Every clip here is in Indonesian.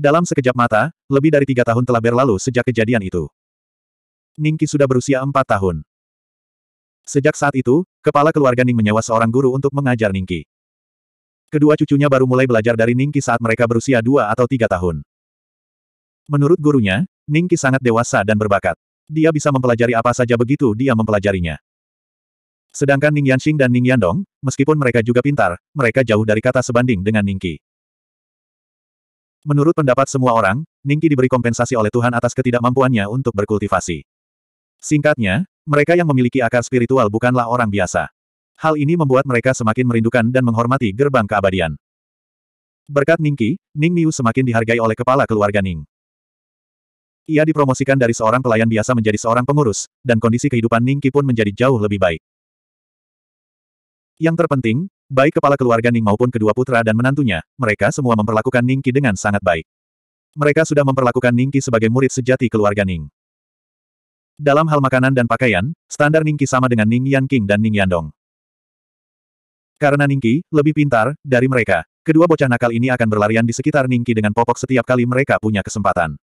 Dalam sekejap mata, lebih dari tiga tahun telah berlalu sejak kejadian itu. Ningki sudah berusia empat tahun. Sejak saat itu, kepala keluarga Ning menyewa seorang guru untuk mengajar Ningki. Kedua cucunya baru mulai belajar dari Ningki saat mereka berusia dua atau tiga tahun. Menurut gurunya, Ningki sangat dewasa dan berbakat. Dia bisa mempelajari apa saja begitu dia mempelajarinya. Sedangkan Ning Yanxing dan Ning Yandong, meskipun mereka juga pintar, mereka jauh dari kata sebanding dengan Ningki. Menurut pendapat semua orang, Ningki diberi kompensasi oleh Tuhan atas ketidakmampuannya untuk berkultivasi. Singkatnya, mereka yang memiliki akar spiritual bukanlah orang biasa. Hal ini membuat mereka semakin merindukan dan menghormati gerbang keabadian. Berkat Ningki, Ning Miu semakin dihargai oleh kepala keluarga Ning. Ia dipromosikan dari seorang pelayan biasa menjadi seorang pengurus, dan kondisi kehidupan Ningki pun menjadi jauh lebih baik. Yang terpenting, Baik kepala keluarga Ning maupun kedua putra dan menantunya, mereka semua memperlakukan Ningki dengan sangat baik. Mereka sudah memperlakukan Ningki sebagai murid sejati keluarga Ning. Dalam hal makanan dan pakaian, standar Ningki sama dengan Ning Yan King dan Ning Yandong. Karena Ningki lebih pintar dari mereka, kedua bocah nakal ini akan berlarian di sekitar Ningki dengan popok setiap kali mereka punya kesempatan.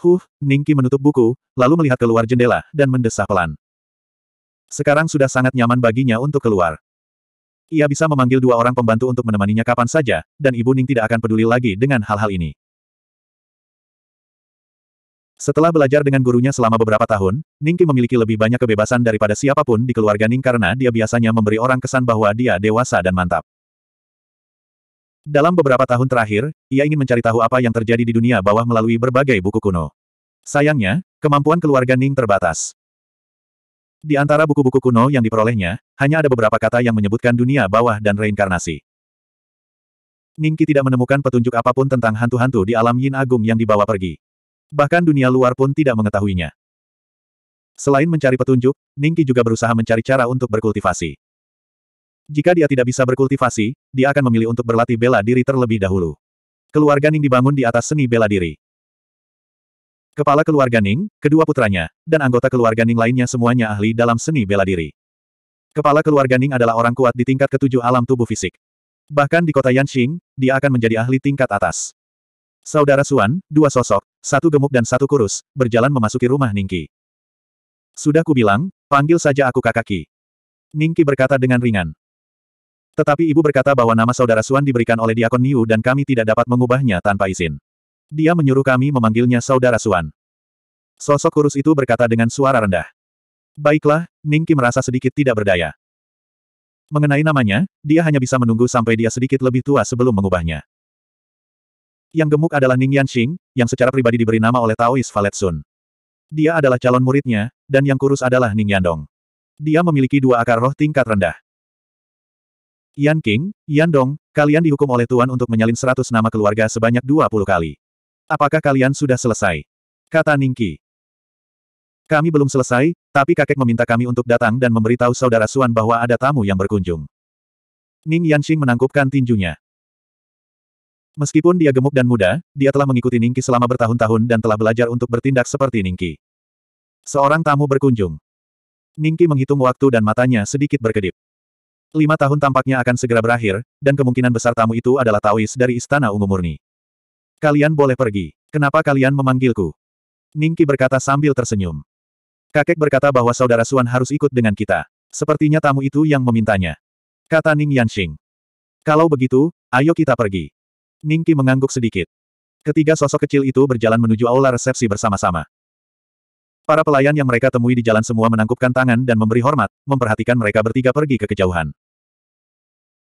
Huh, Ningki menutup buku, lalu melihat keluar jendela, dan mendesah pelan. Sekarang sudah sangat nyaman baginya untuk keluar. Ia bisa memanggil dua orang pembantu untuk menemaninya kapan saja, dan Ibu Ning tidak akan peduli lagi dengan hal-hal ini. Setelah belajar dengan gurunya selama beberapa tahun, Ningki memiliki lebih banyak kebebasan daripada siapapun di keluarga Ning karena dia biasanya memberi orang kesan bahwa dia dewasa dan mantap. Dalam beberapa tahun terakhir, ia ingin mencari tahu apa yang terjadi di dunia bawah melalui berbagai buku kuno. Sayangnya, kemampuan keluarga Ning terbatas. Di antara buku-buku kuno yang diperolehnya, hanya ada beberapa kata yang menyebutkan dunia bawah dan reinkarnasi. Ningki tidak menemukan petunjuk apapun tentang hantu-hantu di alam Yin Agung yang dibawa pergi. Bahkan dunia luar pun tidak mengetahuinya. Selain mencari petunjuk, Ningki juga berusaha mencari cara untuk berkultivasi. Jika dia tidak bisa berkultivasi, dia akan memilih untuk berlatih bela diri terlebih dahulu. Keluarga Ning dibangun di atas seni bela diri. Kepala keluarga Ning, kedua putranya, dan anggota keluarga Ning lainnya semuanya ahli dalam seni bela diri. Kepala keluarga Ning adalah orang kuat di tingkat ketujuh alam tubuh fisik. Bahkan di kota Yanxing, dia akan menjadi ahli tingkat atas. Saudara Suan, dua sosok, satu gemuk dan satu kurus, berjalan memasuki rumah Ningki. Sudah kubilang, panggil saja aku kakaki. Ningki berkata dengan ringan. Tetapi ibu berkata bahwa nama saudara Suan diberikan oleh Diakon Niu dan kami tidak dapat mengubahnya tanpa izin. Dia menyuruh kami memanggilnya Saudara Suan. Sosok kurus itu berkata dengan suara rendah. Baiklah, Ning Ningki merasa sedikit tidak berdaya. Mengenai namanya, dia hanya bisa menunggu sampai dia sedikit lebih tua sebelum mengubahnya. Yang gemuk adalah Ning Yanxing, yang secara pribadi diberi nama oleh Taois Valet Sun. Dia adalah calon muridnya, dan yang kurus adalah Ning Yandong. Dia memiliki dua akar roh tingkat rendah. Yan King, Yan kalian dihukum oleh Tuan untuk menyalin seratus nama keluarga sebanyak dua puluh kali. Apakah kalian sudah selesai? Kata Ningki. Kami belum selesai, tapi kakek meminta kami untuk datang dan memberitahu saudara Suan bahwa ada tamu yang berkunjung. Ning Yanxing menangkupkan tinjunya. Meskipun dia gemuk dan muda, dia telah mengikuti Ningki selama bertahun-tahun dan telah belajar untuk bertindak seperti Ningki. Seorang tamu berkunjung. Ningki menghitung waktu dan matanya sedikit berkedip. Lima tahun tampaknya akan segera berakhir, dan kemungkinan besar tamu itu adalah Taois dari Istana Ungu Murni. Kalian boleh pergi. Kenapa kalian memanggilku? Ningki berkata sambil tersenyum. Kakek berkata bahwa saudara Suan harus ikut dengan kita. Sepertinya tamu itu yang memintanya. Kata Ning Yanxing. Kalau begitu, ayo kita pergi. Ningki mengangguk sedikit. Ketiga sosok kecil itu berjalan menuju aula resepsi bersama-sama. Para pelayan yang mereka temui di jalan semua menangkupkan tangan dan memberi hormat, memperhatikan mereka bertiga pergi ke kejauhan.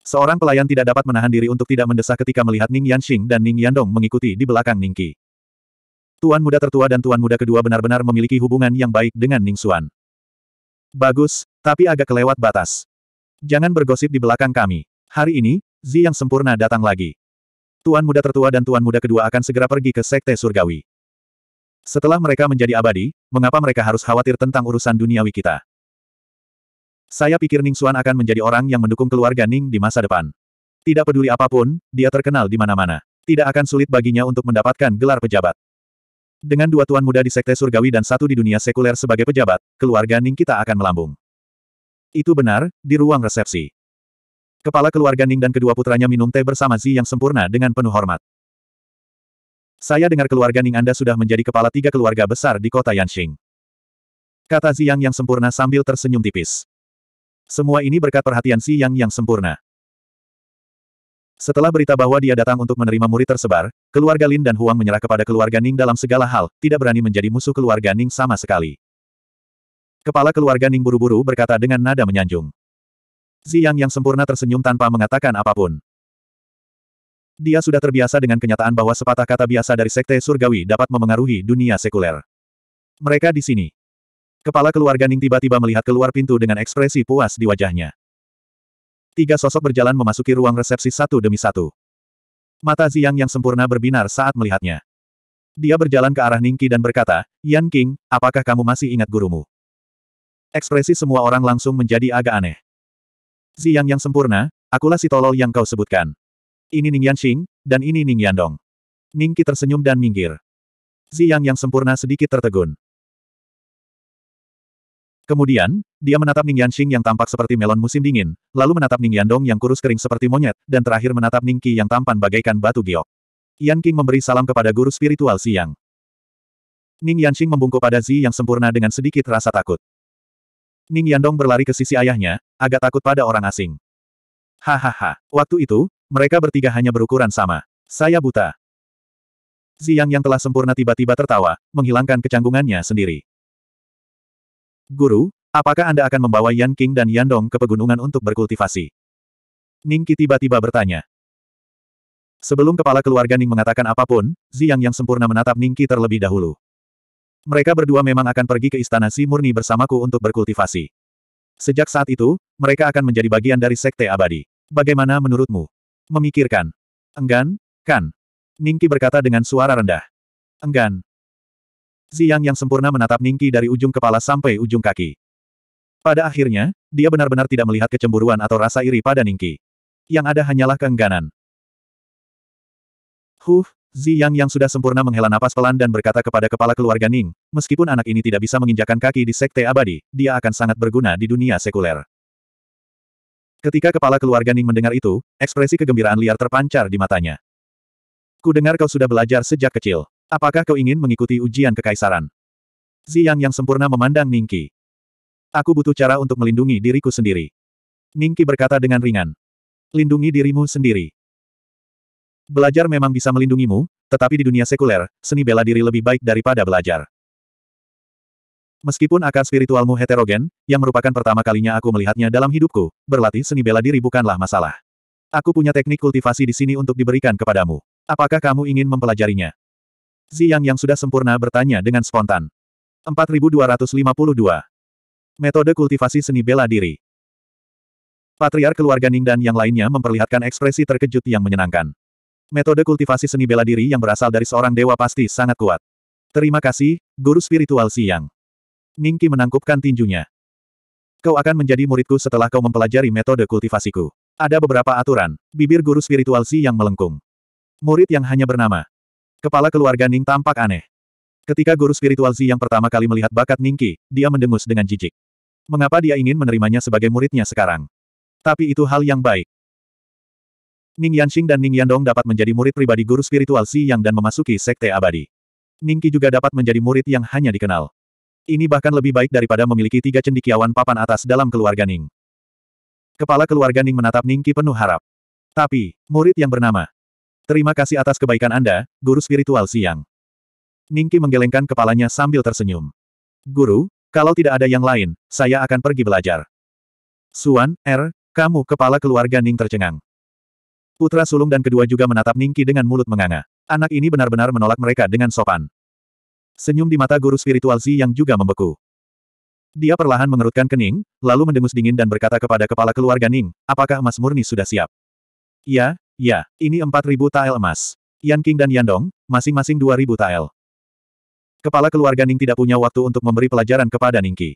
Seorang pelayan tidak dapat menahan diri untuk tidak mendesah ketika melihat Ning Yanxing dan Ning Yandong mengikuti di belakang Ning Qi. Tuan muda tertua dan tuan muda kedua benar-benar memiliki hubungan yang baik dengan Ning Xuan. Bagus, tapi agak kelewat batas. Jangan bergosip di belakang kami. Hari ini, Zi yang sempurna datang lagi. Tuan muda tertua dan tuan muda kedua akan segera pergi ke Sekte Surgawi. Setelah mereka menjadi abadi, mengapa mereka harus khawatir tentang urusan duniawi kita? Saya pikir Ning Xuan akan menjadi orang yang mendukung keluarga Ning di masa depan. Tidak peduli apapun, dia terkenal di mana-mana. Tidak akan sulit baginya untuk mendapatkan gelar pejabat. Dengan dua tuan muda di Sekte Surgawi dan satu di dunia sekuler sebagai pejabat, keluarga Ning kita akan melambung. Itu benar, di ruang resepsi. Kepala keluarga Ning dan kedua putranya minum teh bersama Zi yang sempurna dengan penuh hormat. Saya dengar keluarga Ning Anda sudah menjadi kepala tiga keluarga besar di kota Yanxing. Kata Ziyang yang sempurna sambil tersenyum tipis. Semua ini berkat perhatian Si Yang yang sempurna. Setelah berita bahwa dia datang untuk menerima murid tersebar, keluarga Lin dan Huang menyerah kepada keluarga Ning dalam segala hal, tidak berani menjadi musuh keluarga Ning sama sekali. Kepala keluarga Ning buru-buru berkata dengan nada menyanjung. Ziyang yang sempurna tersenyum tanpa mengatakan apapun. Dia sudah terbiasa dengan kenyataan bahwa sepatah kata biasa dari Sekte Surgawi dapat memengaruhi dunia sekuler. Mereka di sini. Kepala keluarga Ning tiba-tiba melihat keluar pintu dengan ekspresi puas di wajahnya. Tiga sosok berjalan memasuki ruang resepsi satu demi satu. Mata Ziyang yang sempurna berbinar saat melihatnya. Dia berjalan ke arah Ningki dan berkata, Yan King, apakah kamu masih ingat gurumu? Ekspresi semua orang langsung menjadi agak aneh. Ziyang yang sempurna, akulah si tolol yang kau sebutkan. Ini Ning Yanxing, dan ini Ning Yandong. Ningki tersenyum dan minggir. Ziyang yang sempurna sedikit tertegun. Kemudian, dia menatap Ning Yanxing yang tampak seperti melon musim dingin, lalu menatap Ning Yandong yang kurus kering seperti monyet, dan terakhir menatap Ning Qi yang tampan bagaikan batu giok. Yan King memberi salam kepada guru spiritual siang. Ning Yanxing membungkuk pada Zi yang sempurna dengan sedikit rasa takut. Ning Yandong berlari ke sisi ayahnya, agak takut pada orang asing. Hahaha, waktu itu, mereka bertiga hanya berukuran sama. Saya buta. Zi yang telah sempurna tiba-tiba tertawa, menghilangkan kecanggungannya sendiri. Guru, apakah Anda akan membawa Yan King dan Yan Dong ke pegunungan untuk berkultivasi? Ningki tiba-tiba bertanya. Sebelum kepala keluarga Ning mengatakan apapun, Ziyang yang sempurna menatap Ningki terlebih dahulu. Mereka berdua memang akan pergi ke istana Si Murni bersamaku untuk berkultivasi. Sejak saat itu, mereka akan menjadi bagian dari Sekte Abadi. Bagaimana menurutmu? Memikirkan. Enggan, kan? Ningki berkata dengan suara rendah. Enggan. Ziyang yang sempurna menatap Ningki dari ujung kepala sampai ujung kaki. Pada akhirnya, dia benar-benar tidak melihat kecemburuan atau rasa iri pada Ningki. Yang ada hanyalah keengganan. Huh, Ziyang yang sudah sempurna menghela napas pelan dan berkata kepada kepala keluarga Ning, meskipun anak ini tidak bisa menginjakan kaki di sekte abadi, dia akan sangat berguna di dunia sekuler. Ketika kepala keluarga Ning mendengar itu, ekspresi kegembiraan liar terpancar di matanya. Ku dengar kau sudah belajar sejak kecil. Apakah kau ingin mengikuti ujian kekaisaran? Ziyang yang sempurna memandang Ningki. Aku butuh cara untuk melindungi diriku sendiri. Ningki berkata dengan ringan. Lindungi dirimu sendiri. Belajar memang bisa melindungimu, tetapi di dunia sekuler, seni bela diri lebih baik daripada belajar. Meskipun akar spiritualmu heterogen, yang merupakan pertama kalinya aku melihatnya dalam hidupku, berlatih seni bela diri bukanlah masalah. Aku punya teknik kultivasi di sini untuk diberikan kepadamu. Apakah kamu ingin mempelajarinya? Ziyang yang sudah sempurna bertanya dengan spontan. 4252. Metode kultivasi seni bela diri. Patriar keluarga Ning dan yang lainnya memperlihatkan ekspresi terkejut yang menyenangkan. Metode kultivasi seni bela diri yang berasal dari seorang dewa pasti sangat kuat. Terima kasih, guru spiritual Siang. Ningki menangkupkan tinjunya. Kau akan menjadi muridku setelah kau mempelajari metode kultivasiku. Ada beberapa aturan. Bibir guru spiritual Siang melengkung. Murid yang hanya bernama Kepala keluarga Ning tampak aneh. Ketika guru spiritual Zi yang pertama kali melihat bakat Ningki, dia mendengus dengan jijik. Mengapa dia ingin menerimanya sebagai muridnya sekarang? Tapi itu hal yang baik. Ning Yanxing dan Ning Yandong dapat menjadi murid pribadi guru spiritual Zi Yang dan memasuki sekte abadi. Ningki juga dapat menjadi murid yang hanya dikenal. Ini bahkan lebih baik daripada memiliki tiga cendikiawan papan atas dalam keluarga Ning. Kepala keluarga Ning menatap Ningki penuh harap. Tapi, murid yang bernama Terima kasih atas kebaikan Anda, Guru Spiritual Siang. Ningki menggelengkan kepalanya sambil tersenyum. Guru, kalau tidak ada yang lain, saya akan pergi belajar. Suan, Er, kamu kepala keluarga Ning tercengang. Putra sulung dan kedua juga menatap Ningki dengan mulut menganga. Anak ini benar-benar menolak mereka dengan sopan. Senyum di mata guru spiritual Zi yang juga membeku. Dia perlahan mengerutkan kening, lalu mendengus dingin dan berkata kepada kepala keluarga Ning, apakah emas murni sudah siap? Ya, Ya, ini 4.000 tael emas. Yan King dan Yan Dong, masing-masing 2.000 tael. Kepala keluarga Ning tidak punya waktu untuk memberi pelajaran kepada Ning Ningki.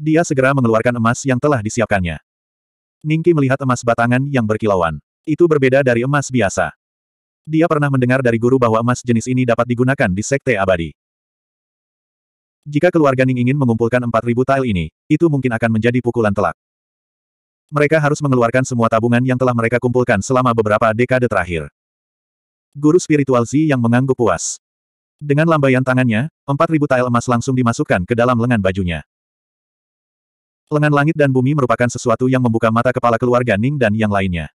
Dia segera mengeluarkan emas yang telah disiapkannya. Ning Ningki melihat emas batangan yang berkilauan. Itu berbeda dari emas biasa. Dia pernah mendengar dari guru bahwa emas jenis ini dapat digunakan di Sekte Abadi. Jika keluarga Ning ingin mengumpulkan 4.000 tile ini, itu mungkin akan menjadi pukulan telak. Mereka harus mengeluarkan semua tabungan yang telah mereka kumpulkan selama beberapa dekade terakhir. Guru spiritual Zi yang mengangguk puas. Dengan lambaian tangannya, 4.000 tael emas langsung dimasukkan ke dalam lengan bajunya. Lengan langit dan bumi merupakan sesuatu yang membuka mata kepala keluarga Ning dan yang lainnya.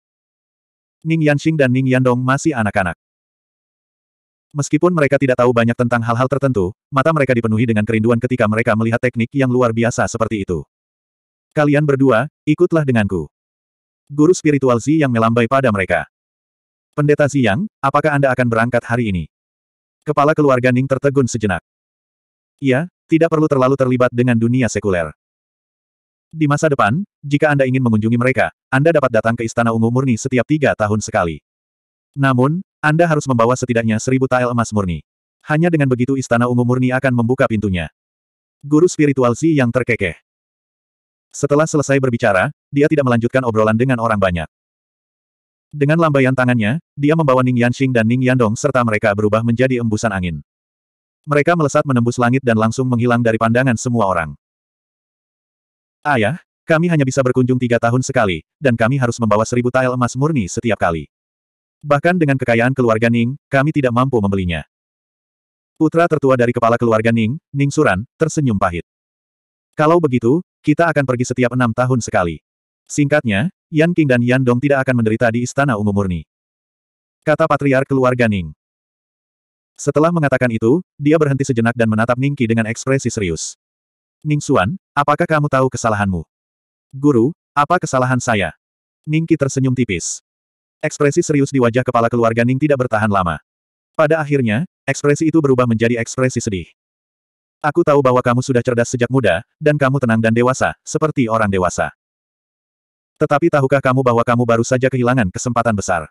Ning Yanxing dan Ning Yandong masih anak-anak. Meskipun mereka tidak tahu banyak tentang hal-hal tertentu, mata mereka dipenuhi dengan kerinduan ketika mereka melihat teknik yang luar biasa seperti itu. Kalian berdua, ikutlah denganku. Guru spiritual Zi yang melambai pada mereka. Pendeta Ziyang, apakah Anda akan berangkat hari ini? Kepala keluarga Ning tertegun sejenak. Ya, tidak perlu terlalu terlibat dengan dunia sekuler. Di masa depan, jika Anda ingin mengunjungi mereka, Anda dapat datang ke Istana Ungu Murni setiap tiga tahun sekali. Namun, Anda harus membawa setidaknya seribu tael emas murni. Hanya dengan begitu Istana Ungu Murni akan membuka pintunya. Guru spiritual Zi yang terkekeh. Setelah selesai berbicara, dia tidak melanjutkan obrolan dengan orang banyak. Dengan lambaian tangannya, dia membawa Ning Yanxing dan Ning Yandong serta mereka berubah menjadi embusan angin. Mereka melesat menembus langit dan langsung menghilang dari pandangan semua orang. Ayah, kami hanya bisa berkunjung tiga tahun sekali, dan kami harus membawa seribu tael emas murni setiap kali. Bahkan dengan kekayaan keluarga Ning, kami tidak mampu membelinya. Putra tertua dari kepala keluarga Ning, Ning Suran, tersenyum pahit. Kalau begitu, kita akan pergi setiap enam tahun sekali. Singkatnya, Yan King dan Yan Dong tidak akan menderita di istana ungu murni. Kata patriark keluarga Ning. Setelah mengatakan itu, dia berhenti sejenak dan menatap Ning Qi dengan ekspresi serius. Ning Xuan, apakah kamu tahu kesalahanmu? Guru, apa kesalahan saya? Ning Qi tersenyum tipis. Ekspresi serius di wajah kepala keluarga Ning tidak bertahan lama. Pada akhirnya, ekspresi itu berubah menjadi ekspresi sedih. Aku tahu bahwa kamu sudah cerdas sejak muda, dan kamu tenang dan dewasa, seperti orang dewasa. Tetapi tahukah kamu bahwa kamu baru saja kehilangan kesempatan besar?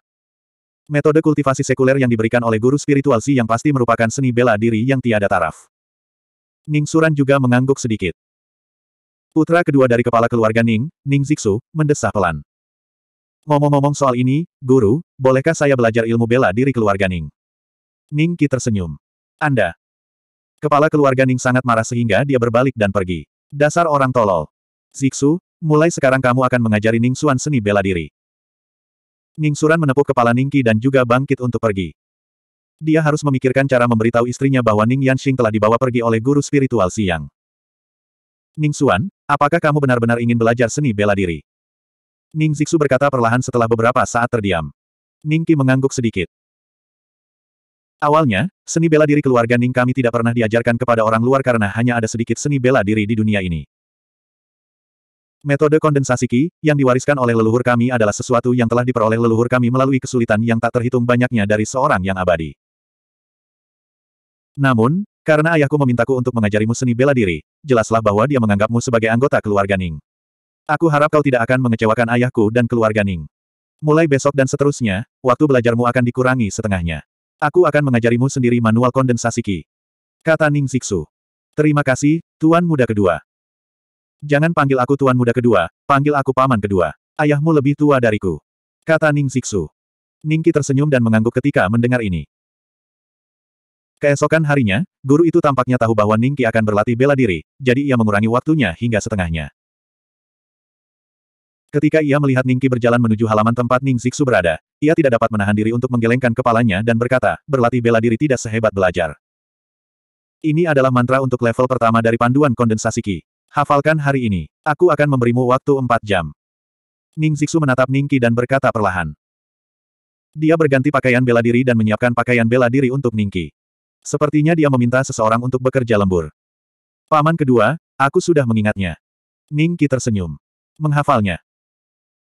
Metode kultivasi sekuler yang diberikan oleh guru spiritual Si yang pasti merupakan seni bela diri yang tiada taraf. Ning Suran juga mengangguk sedikit. Putra kedua dari kepala keluarga Ning, Ning Zixu, mendesah pelan. Ngomong-ngomong soal ini, guru, bolehkah saya belajar ilmu bela diri keluarga Ning? Ning Qi tersenyum. Anda, Kepala keluarga Ning sangat marah sehingga dia berbalik dan pergi. Dasar orang tolol. Ziksu, mulai sekarang kamu akan mengajari Ning Xuan seni bela diri. Ning Suran menepuk kepala Ningki dan juga bangkit untuk pergi. Dia harus memikirkan cara memberitahu istrinya bahwa Ning Yanxing telah dibawa pergi oleh guru spiritual siang. Ning Xuan, apakah kamu benar-benar ingin belajar seni bela diri? Ning Ziksu berkata perlahan setelah beberapa saat terdiam. Ningki mengangguk sedikit. Awalnya, seni bela diri keluarga Ning kami tidak pernah diajarkan kepada orang luar karena hanya ada sedikit seni bela diri di dunia ini. Metode kondensasi Qi, yang diwariskan oleh leluhur kami adalah sesuatu yang telah diperoleh leluhur kami melalui kesulitan yang tak terhitung banyaknya dari seorang yang abadi. Namun, karena ayahku memintaku untuk mengajarimu seni bela diri, jelaslah bahwa dia menganggapmu sebagai anggota keluarga Ning. Aku harap kau tidak akan mengecewakan ayahku dan keluarga Ning. Mulai besok dan seterusnya, waktu belajarmu akan dikurangi setengahnya. Aku akan mengajarimu sendiri manual kondensasi Qi. Kata Ning Zixu. Terima kasih, Tuan Muda Kedua. Jangan panggil aku Tuan Muda Kedua, panggil aku Paman Kedua. Ayahmu lebih tua dariku. Kata Ning Zixu. Qi tersenyum dan mengangguk ketika mendengar ini. Keesokan harinya, guru itu tampaknya tahu bahwa Ning Qi akan berlatih bela diri, jadi ia mengurangi waktunya hingga setengahnya. Ketika ia melihat Ningki berjalan menuju halaman tempat Ning Zixu berada, ia tidak dapat menahan diri untuk menggelengkan kepalanya dan berkata, berlatih bela diri tidak sehebat belajar. Ini adalah mantra untuk level pertama dari panduan kondensasi Ki. Hafalkan hari ini. Aku akan memberimu waktu 4 jam. Ning Zixu menatap Ningki dan berkata perlahan. Dia berganti pakaian bela diri dan menyiapkan pakaian bela diri untuk Ningki. Sepertinya dia meminta seseorang untuk bekerja lembur. Paman kedua, aku sudah mengingatnya. Ningki tersenyum. Menghafalnya.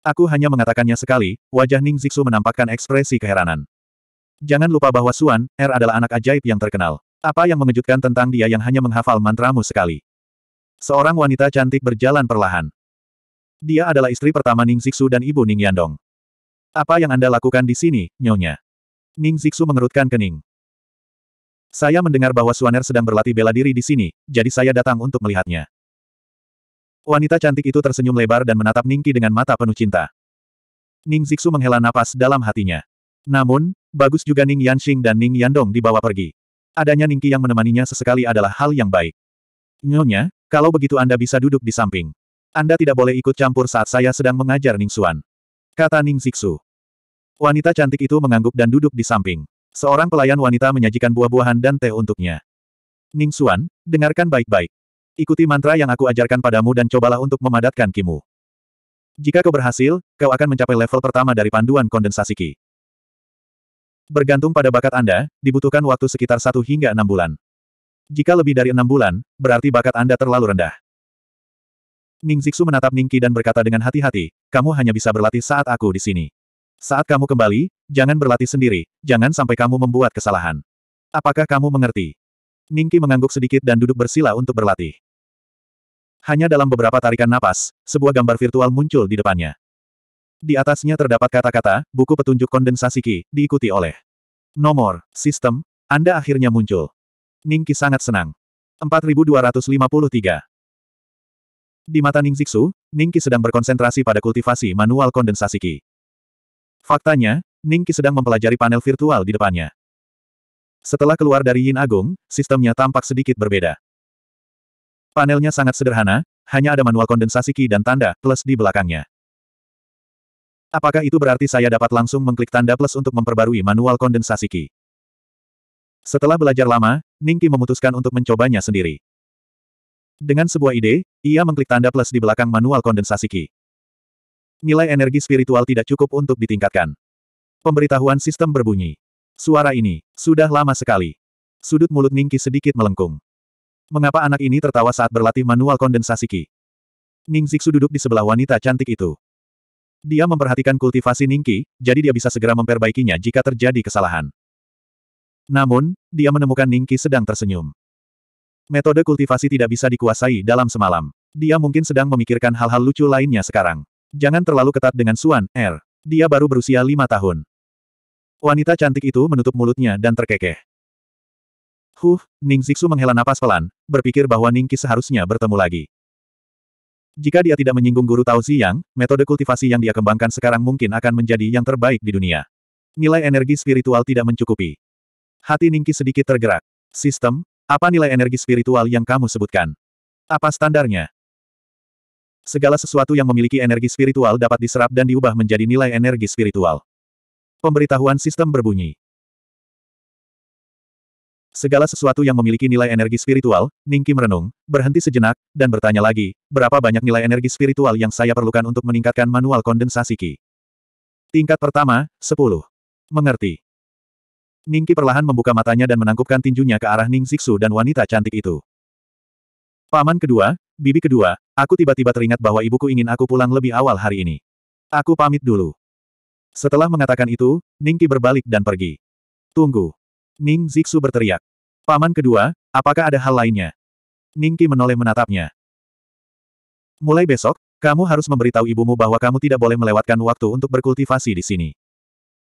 Aku hanya mengatakannya sekali, wajah Ning Zixu menampakkan ekspresi keheranan. Jangan lupa bahwa Suan, Er adalah anak ajaib yang terkenal. Apa yang mengejutkan tentang dia yang hanya menghafal mantramu sekali? Seorang wanita cantik berjalan perlahan. Dia adalah istri pertama Ning Zixu dan ibu Ning Yandong. Apa yang Anda lakukan di sini, nyonya? Ning Zixu mengerutkan kening. Saya mendengar bahwa Suaner sedang berlatih bela diri di sini, jadi saya datang untuk melihatnya. Wanita cantik itu tersenyum lebar dan menatap Ningki dengan mata penuh cinta. Ning Zixu menghela napas dalam hatinya. Namun, bagus juga Ning Yanxing dan Ning Yandong dibawa pergi. Adanya Ningki yang menemaninya sesekali adalah hal yang baik. Nyonya, kalau begitu Anda bisa duduk di samping. Anda tidak boleh ikut campur saat saya sedang mengajar Ning Xuan. Kata Ning Zixu. Wanita cantik itu mengangguk dan duduk di samping. Seorang pelayan wanita menyajikan buah-buahan dan teh untuknya. Ning Xuan, dengarkan baik-baik. Ikuti mantra yang aku ajarkan padamu dan cobalah untuk memadatkan kimu. Jika kau berhasil, kau akan mencapai level pertama dari panduan kondensasi ki. Bergantung pada bakat Anda, dibutuhkan waktu sekitar satu hingga enam bulan. Jika lebih dari enam bulan, berarti bakat Anda terlalu rendah. Ning Zixu menatap Ning Qi dan berkata dengan hati-hati, kamu hanya bisa berlatih saat aku di sini. Saat kamu kembali, jangan berlatih sendiri, jangan sampai kamu membuat kesalahan. Apakah kamu mengerti? Ning Qi mengangguk sedikit dan duduk bersila untuk berlatih. Hanya dalam beberapa tarikan napas, sebuah gambar virtual muncul di depannya. Di atasnya terdapat kata-kata, buku petunjuk kondensasi Ki, diikuti oleh nomor, sistem, Anda akhirnya muncul. Ningki sangat senang. 4253 Di mata Ning Zixu, Ningki sedang berkonsentrasi pada kultivasi manual kondensasi Ki. Faktanya, Ningki sedang mempelajari panel virtual di depannya. Setelah keluar dari Yin Agung, sistemnya tampak sedikit berbeda. Panelnya sangat sederhana, hanya ada manual kondensasi Ki dan tanda plus di belakangnya. Apakah itu berarti saya dapat langsung mengklik tanda plus untuk memperbarui manual kondensasi Ki? Setelah belajar lama, Ningki memutuskan untuk mencobanya sendiri. Dengan sebuah ide, ia mengklik tanda plus di belakang manual kondensasi Ki. Nilai energi spiritual tidak cukup untuk ditingkatkan. Pemberitahuan sistem berbunyi. Suara ini, sudah lama sekali. Sudut mulut Ningki sedikit melengkung. Mengapa anak ini tertawa saat berlatih manual kondensasi Qi? Ning Zixu duduk di sebelah wanita cantik itu. Dia memperhatikan kultivasi Ningki, jadi dia bisa segera memperbaikinya jika terjadi kesalahan. Namun, dia menemukan Ningki sedang tersenyum. Metode kultivasi tidak bisa dikuasai dalam semalam. Dia mungkin sedang memikirkan hal-hal lucu lainnya sekarang. Jangan terlalu ketat dengan Suan, Er. Dia baru berusia lima tahun. Wanita cantik itu menutup mulutnya dan terkekeh. Huh, Ning Zixu menghela napas pelan, berpikir bahwa Ning Qi seharusnya bertemu lagi. Jika dia tidak menyinggung guru Tao Ziyang, metode kultivasi yang dia kembangkan sekarang mungkin akan menjadi yang terbaik di dunia. Nilai energi spiritual tidak mencukupi. Hati Ning Qi sedikit tergerak. Sistem, apa nilai energi spiritual yang kamu sebutkan? Apa standarnya? Segala sesuatu yang memiliki energi spiritual dapat diserap dan diubah menjadi nilai energi spiritual. Pemberitahuan sistem berbunyi. Segala sesuatu yang memiliki nilai energi spiritual, Ningki merenung, berhenti sejenak, dan bertanya lagi, berapa banyak nilai energi spiritual yang saya perlukan untuk meningkatkan manual kondensasi Ki? Tingkat pertama, 10. Mengerti. Ningki perlahan membuka matanya dan menangkupkan tinjunya ke arah Ning Siksu dan wanita cantik itu. Paman kedua, bibi kedua, aku tiba-tiba teringat bahwa ibuku ingin aku pulang lebih awal hari ini. Aku pamit dulu. Setelah mengatakan itu, Ningki berbalik dan pergi. Tunggu. Ning Zixu berteriak. Paman kedua, apakah ada hal lainnya? Ning Qi menoleh menatapnya. Mulai besok, kamu harus memberitahu ibumu bahwa kamu tidak boleh melewatkan waktu untuk berkultivasi di sini.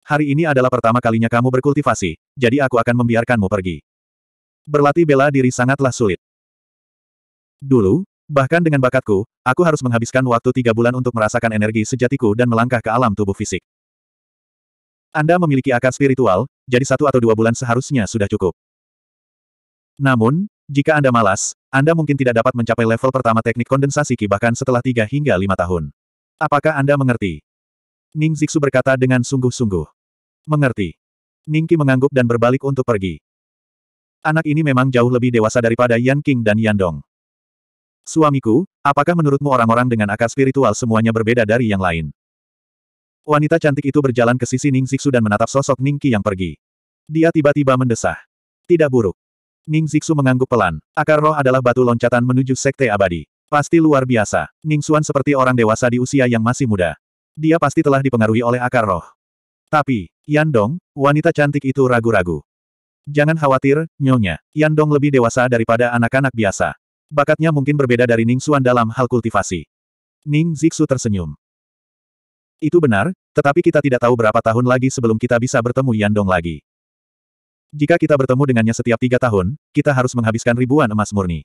Hari ini adalah pertama kalinya kamu berkultivasi, jadi aku akan membiarkanmu pergi. Berlatih bela diri sangatlah sulit. Dulu, bahkan dengan bakatku, aku harus menghabiskan waktu tiga bulan untuk merasakan energi sejatiku dan melangkah ke alam tubuh fisik. Anda memiliki akar spiritual, jadi satu atau dua bulan seharusnya sudah cukup. Namun, jika Anda malas, Anda mungkin tidak dapat mencapai level pertama teknik kondensasi Ki bahkan setelah 3 hingga lima tahun. Apakah Anda mengerti? Ning Zixu berkata dengan sungguh-sungguh. Mengerti. Ning Qi mengangguk dan berbalik untuk pergi. Anak ini memang jauh lebih dewasa daripada Yan King dan Yan Dong. Suamiku, apakah menurutmu orang-orang dengan akar spiritual semuanya berbeda dari yang lain? Wanita cantik itu berjalan ke sisi Ning Zixu dan menatap sosok Ning Qi yang pergi. Dia tiba-tiba mendesah. Tidak buruk. Ning Zixu mengangguk pelan. Akar roh adalah batu loncatan menuju sekte abadi. Pasti luar biasa. Ning Xuan seperti orang dewasa di usia yang masih muda. Dia pasti telah dipengaruhi oleh akar roh. Tapi, Yan Dong, wanita cantik itu ragu-ragu. Jangan khawatir, nyonya. Yan Dong lebih dewasa daripada anak-anak biasa. Bakatnya mungkin berbeda dari Ning Xuan dalam hal kultivasi. Ning Zixu tersenyum. Itu benar, tetapi kita tidak tahu berapa tahun lagi sebelum kita bisa bertemu Yandong lagi. Jika kita bertemu dengannya setiap tiga tahun, kita harus menghabiskan ribuan emas murni.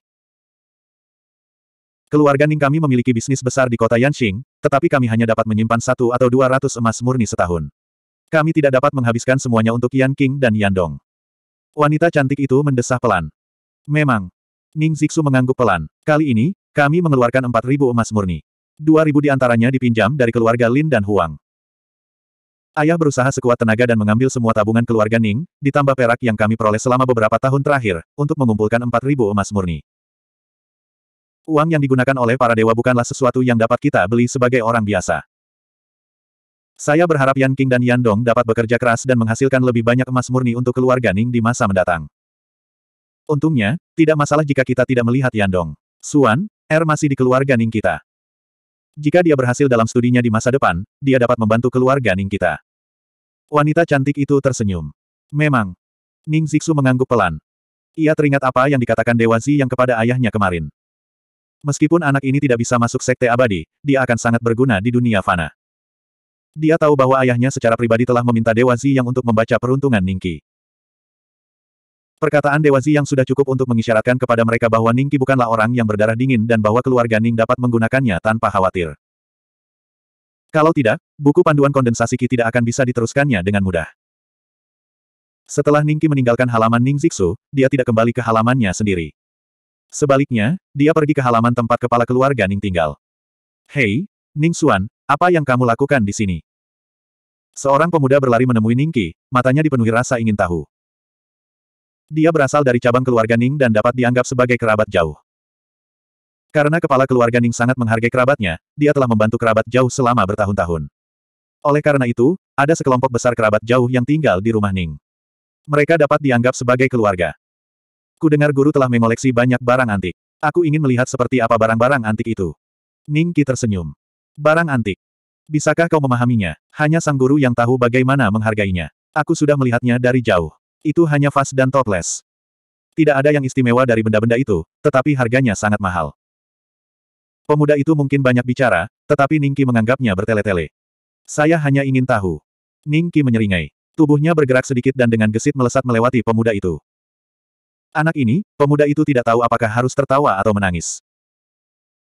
Keluarga Ning kami memiliki bisnis besar di kota Yanxing, tetapi kami hanya dapat menyimpan satu atau dua ratus emas murni setahun. Kami tidak dapat menghabiskan semuanya untuk Yan King dan Yandong. Wanita cantik itu mendesah pelan. Memang. Ning Zixu mengangguk pelan. Kali ini, kami mengeluarkan empat ribu emas murni. 2000 di antaranya dipinjam dari keluarga Lin dan Huang. Ayah berusaha sekuat tenaga dan mengambil semua tabungan keluarga Ning, ditambah perak yang kami peroleh selama beberapa tahun terakhir, untuk mengumpulkan empat ribu emas murni. Uang yang digunakan oleh para dewa bukanlah sesuatu yang dapat kita beli sebagai orang biasa. Saya berharap Yan King dan Yan Dong dapat bekerja keras dan menghasilkan lebih banyak emas murni untuk keluarga Ning di masa mendatang. Untungnya, tidak masalah jika kita tidak melihat Yan Dong. Suan, Er masih di keluarga Ning kita. Jika dia berhasil dalam studinya di masa depan, dia dapat membantu keluarga Ning kita. Wanita cantik itu tersenyum. Memang. Ning Zixu mengangguk pelan. Ia teringat apa yang dikatakan Dewa Zi yang kepada ayahnya kemarin. Meskipun anak ini tidak bisa masuk sekte abadi, dia akan sangat berguna di dunia fana. Dia tahu bahwa ayahnya secara pribadi telah meminta Dewa Zi yang untuk membaca peruntungan Ningki. Perkataan Dewa Zi yang sudah cukup untuk mengisyaratkan kepada mereka bahwa Ningki bukanlah orang yang berdarah dingin dan bahwa keluarga Ning dapat menggunakannya tanpa khawatir. Kalau tidak, buku panduan kondensasi Ki tidak akan bisa diteruskannya dengan mudah. Setelah Ningki meninggalkan halaman Ning Zixu, dia tidak kembali ke halamannya sendiri. Sebaliknya, dia pergi ke halaman tempat kepala keluarga Ning tinggal. Hei, Ning Xuan, apa yang kamu lakukan di sini? Seorang pemuda berlari menemui Ningki, matanya dipenuhi rasa ingin tahu. Dia berasal dari cabang keluarga Ning dan dapat dianggap sebagai kerabat jauh. Karena kepala keluarga Ning sangat menghargai kerabatnya, dia telah membantu kerabat jauh selama bertahun-tahun. Oleh karena itu, ada sekelompok besar kerabat jauh yang tinggal di rumah Ning. Mereka dapat dianggap sebagai keluarga. Ku dengar guru telah mengoleksi banyak barang antik. Aku ingin melihat seperti apa barang-barang antik itu. Ning Qi tersenyum. Barang antik. Bisakah kau memahaminya? Hanya sang guru yang tahu bagaimana menghargainya. Aku sudah melihatnya dari jauh. Itu hanya vas dan toples. Tidak ada yang istimewa dari benda-benda itu, tetapi harganya sangat mahal. Pemuda itu mungkin banyak bicara, tetapi Ningki menganggapnya bertele-tele. Saya hanya ingin tahu. Ningki menyeringai. Tubuhnya bergerak sedikit dan dengan gesit melesat melewati pemuda itu. Anak ini, pemuda itu tidak tahu apakah harus tertawa atau menangis.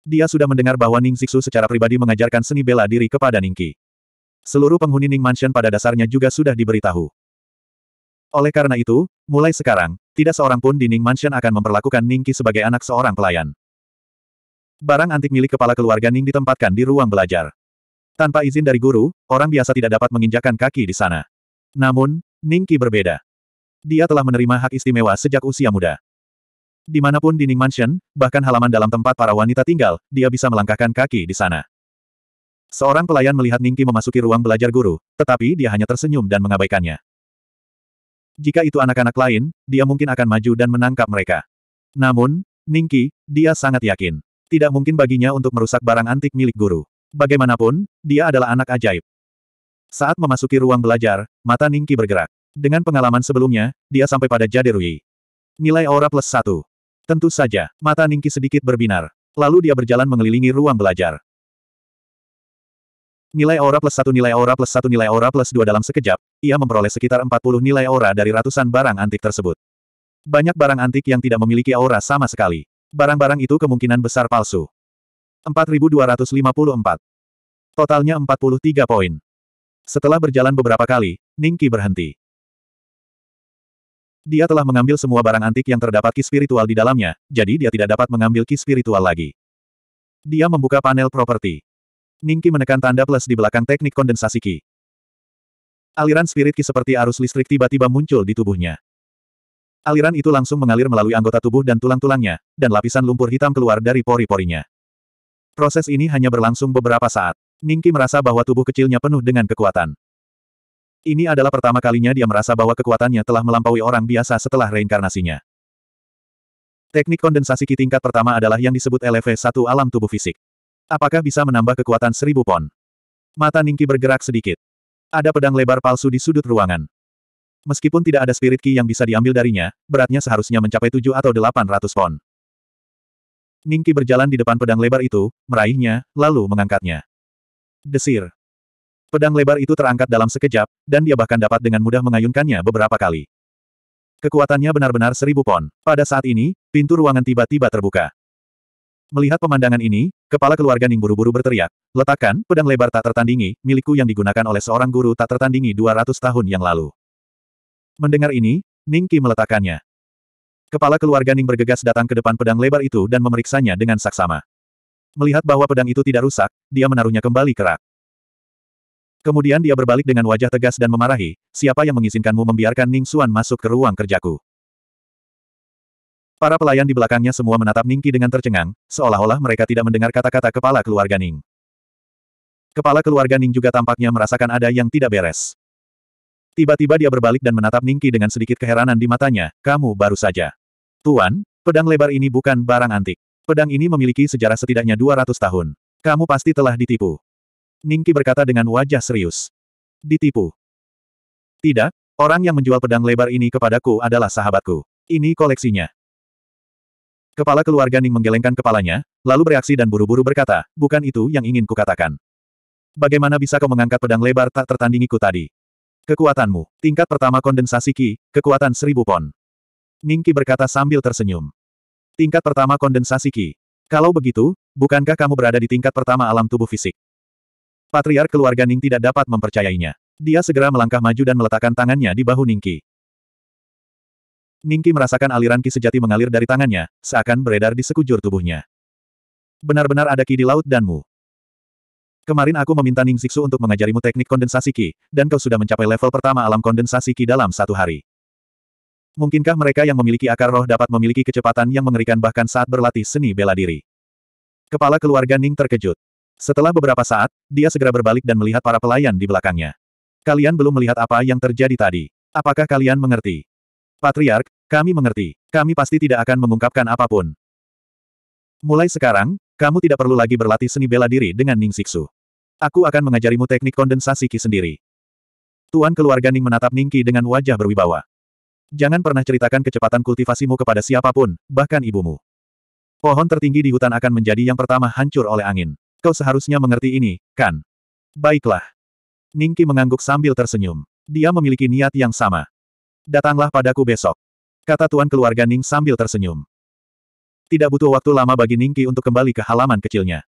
Dia sudah mendengar bahwa Ning Zixu secara pribadi mengajarkan seni bela diri kepada Ningki. Seluruh penghuni Ning Mansion pada dasarnya juga sudah diberitahu. Oleh karena itu, mulai sekarang, tidak seorang pun di Ning Mansion akan memperlakukan Ningki sebagai anak seorang pelayan. Barang antik milik kepala keluarga Ning ditempatkan di ruang belajar. Tanpa izin dari guru, orang biasa tidak dapat menginjakan kaki di sana. Namun, Ningki berbeda. Dia telah menerima hak istimewa sejak usia muda. Dimanapun di Ning Mansion, bahkan halaman dalam tempat para wanita tinggal, dia bisa melangkahkan kaki di sana. Seorang pelayan melihat Ningki memasuki ruang belajar guru, tetapi dia hanya tersenyum dan mengabaikannya. Jika itu anak-anak lain, dia mungkin akan maju dan menangkap mereka. Namun, Ningki, dia sangat yakin. Tidak mungkin baginya untuk merusak barang antik milik guru. Bagaimanapun, dia adalah anak ajaib. Saat memasuki ruang belajar, mata Ningki bergerak. Dengan pengalaman sebelumnya, dia sampai pada Jade Rui. Nilai aura plus satu. Tentu saja, mata Ningki sedikit berbinar. Lalu dia berjalan mengelilingi ruang belajar. Nilai aura plus satu nilai aura plus satu nilai aura plus dua dalam sekejap, ia memperoleh sekitar 40 nilai aura dari ratusan barang antik tersebut. Banyak barang antik yang tidak memiliki aura sama sekali. Barang-barang itu kemungkinan besar palsu. 4254. Totalnya 43 poin. Setelah berjalan beberapa kali, Ningki berhenti. Dia telah mengambil semua barang antik yang terdapat ki spiritual di dalamnya, jadi dia tidak dapat mengambil ki spiritual lagi. Dia membuka panel properti. Ningki menekan tanda plus di belakang teknik kondensasi Ki. Aliran spirit Ki seperti arus listrik tiba-tiba muncul di tubuhnya. Aliran itu langsung mengalir melalui anggota tubuh dan tulang-tulangnya, dan lapisan lumpur hitam keluar dari pori-porinya. Proses ini hanya berlangsung beberapa saat. Ningki merasa bahwa tubuh kecilnya penuh dengan kekuatan. Ini adalah pertama kalinya dia merasa bahwa kekuatannya telah melampaui orang biasa setelah reinkarnasinya. Teknik kondensasi Ki tingkat pertama adalah yang disebut LV1 alam tubuh fisik. Apakah bisa menambah kekuatan seribu pon? Mata Ningki bergerak sedikit. Ada pedang lebar palsu di sudut ruangan. Meskipun tidak ada spirit key yang bisa diambil darinya, beratnya seharusnya mencapai tujuh atau delapan ratus pon. Ningki berjalan di depan pedang lebar itu, meraihnya, lalu mengangkatnya. Desir. Pedang lebar itu terangkat dalam sekejap, dan dia bahkan dapat dengan mudah mengayunkannya beberapa kali. Kekuatannya benar-benar seribu pon. Pada saat ini, pintu ruangan tiba-tiba terbuka. Melihat pemandangan ini, kepala keluarga Ning buru-buru berteriak, letakkan pedang lebar tak tertandingi, milikku yang digunakan oleh seorang guru tak tertandingi 200 tahun yang lalu. Mendengar ini, Ning Qi meletakkannya. Kepala keluarga Ning bergegas datang ke depan pedang lebar itu dan memeriksanya dengan saksama. Melihat bahwa pedang itu tidak rusak, dia menaruhnya kembali ke rak. Kemudian dia berbalik dengan wajah tegas dan memarahi, siapa yang mengizinkanmu membiarkan Ning Xuan masuk ke ruang kerjaku? Para pelayan di belakangnya semua menatap Ningki dengan tercengang, seolah-olah mereka tidak mendengar kata-kata kepala keluarga Ning. Kepala keluarga Ning juga tampaknya merasakan ada yang tidak beres. Tiba-tiba dia berbalik dan menatap Ningki dengan sedikit keheranan di matanya, kamu baru saja. Tuan, pedang lebar ini bukan barang antik. Pedang ini memiliki sejarah setidaknya 200 tahun. Kamu pasti telah ditipu. Ningki berkata dengan wajah serius. Ditipu. Tidak, orang yang menjual pedang lebar ini kepadaku adalah sahabatku. Ini koleksinya. Kepala keluarga Ning menggelengkan kepalanya, lalu bereaksi dan buru-buru berkata, bukan itu yang ingin kukatakan. Bagaimana bisa kau mengangkat pedang lebar tak tertandingiku tadi? Kekuatanmu, tingkat pertama kondensasi Ki, kekuatan seribu pon. Ning Ningki berkata sambil tersenyum. Tingkat pertama kondensasi Ki. Kalau begitu, bukankah kamu berada di tingkat pertama alam tubuh fisik? Patriar keluarga Ning tidak dapat mempercayainya. Dia segera melangkah maju dan meletakkan tangannya di bahu Ningki. Ningki merasakan aliran ki sejati mengalir dari tangannya, seakan beredar di sekujur tubuhnya. Benar-benar ada ki di laut danmu. Kemarin aku meminta Ning Zixu untuk mengajarimu teknik kondensasi ki, dan kau sudah mencapai level pertama alam kondensasi ki dalam satu hari. Mungkinkah mereka yang memiliki akar roh dapat memiliki kecepatan yang mengerikan bahkan saat berlatih seni bela diri? Kepala keluarga Ning terkejut. Setelah beberapa saat, dia segera berbalik dan melihat para pelayan di belakangnya. Kalian belum melihat apa yang terjadi tadi. Apakah kalian mengerti? Patriark, kami mengerti. Kami pasti tidak akan mengungkapkan apapun. Mulai sekarang, kamu tidak perlu lagi berlatih seni bela diri dengan Ning Siksu. Aku akan mengajarimu teknik kondensasi Ki sendiri. Tuan keluarga Ning menatap Ning Ki dengan wajah berwibawa. Jangan pernah ceritakan kecepatan kultivasimu kepada siapapun, bahkan ibumu. Pohon tertinggi di hutan akan menjadi yang pertama hancur oleh angin. Kau seharusnya mengerti ini, kan? Baiklah. Ningki mengangguk sambil tersenyum. Dia memiliki niat yang sama. Datanglah padaku besok. Kata tuan keluarga Ning sambil tersenyum. Tidak butuh waktu lama bagi Ningki untuk kembali ke halaman kecilnya.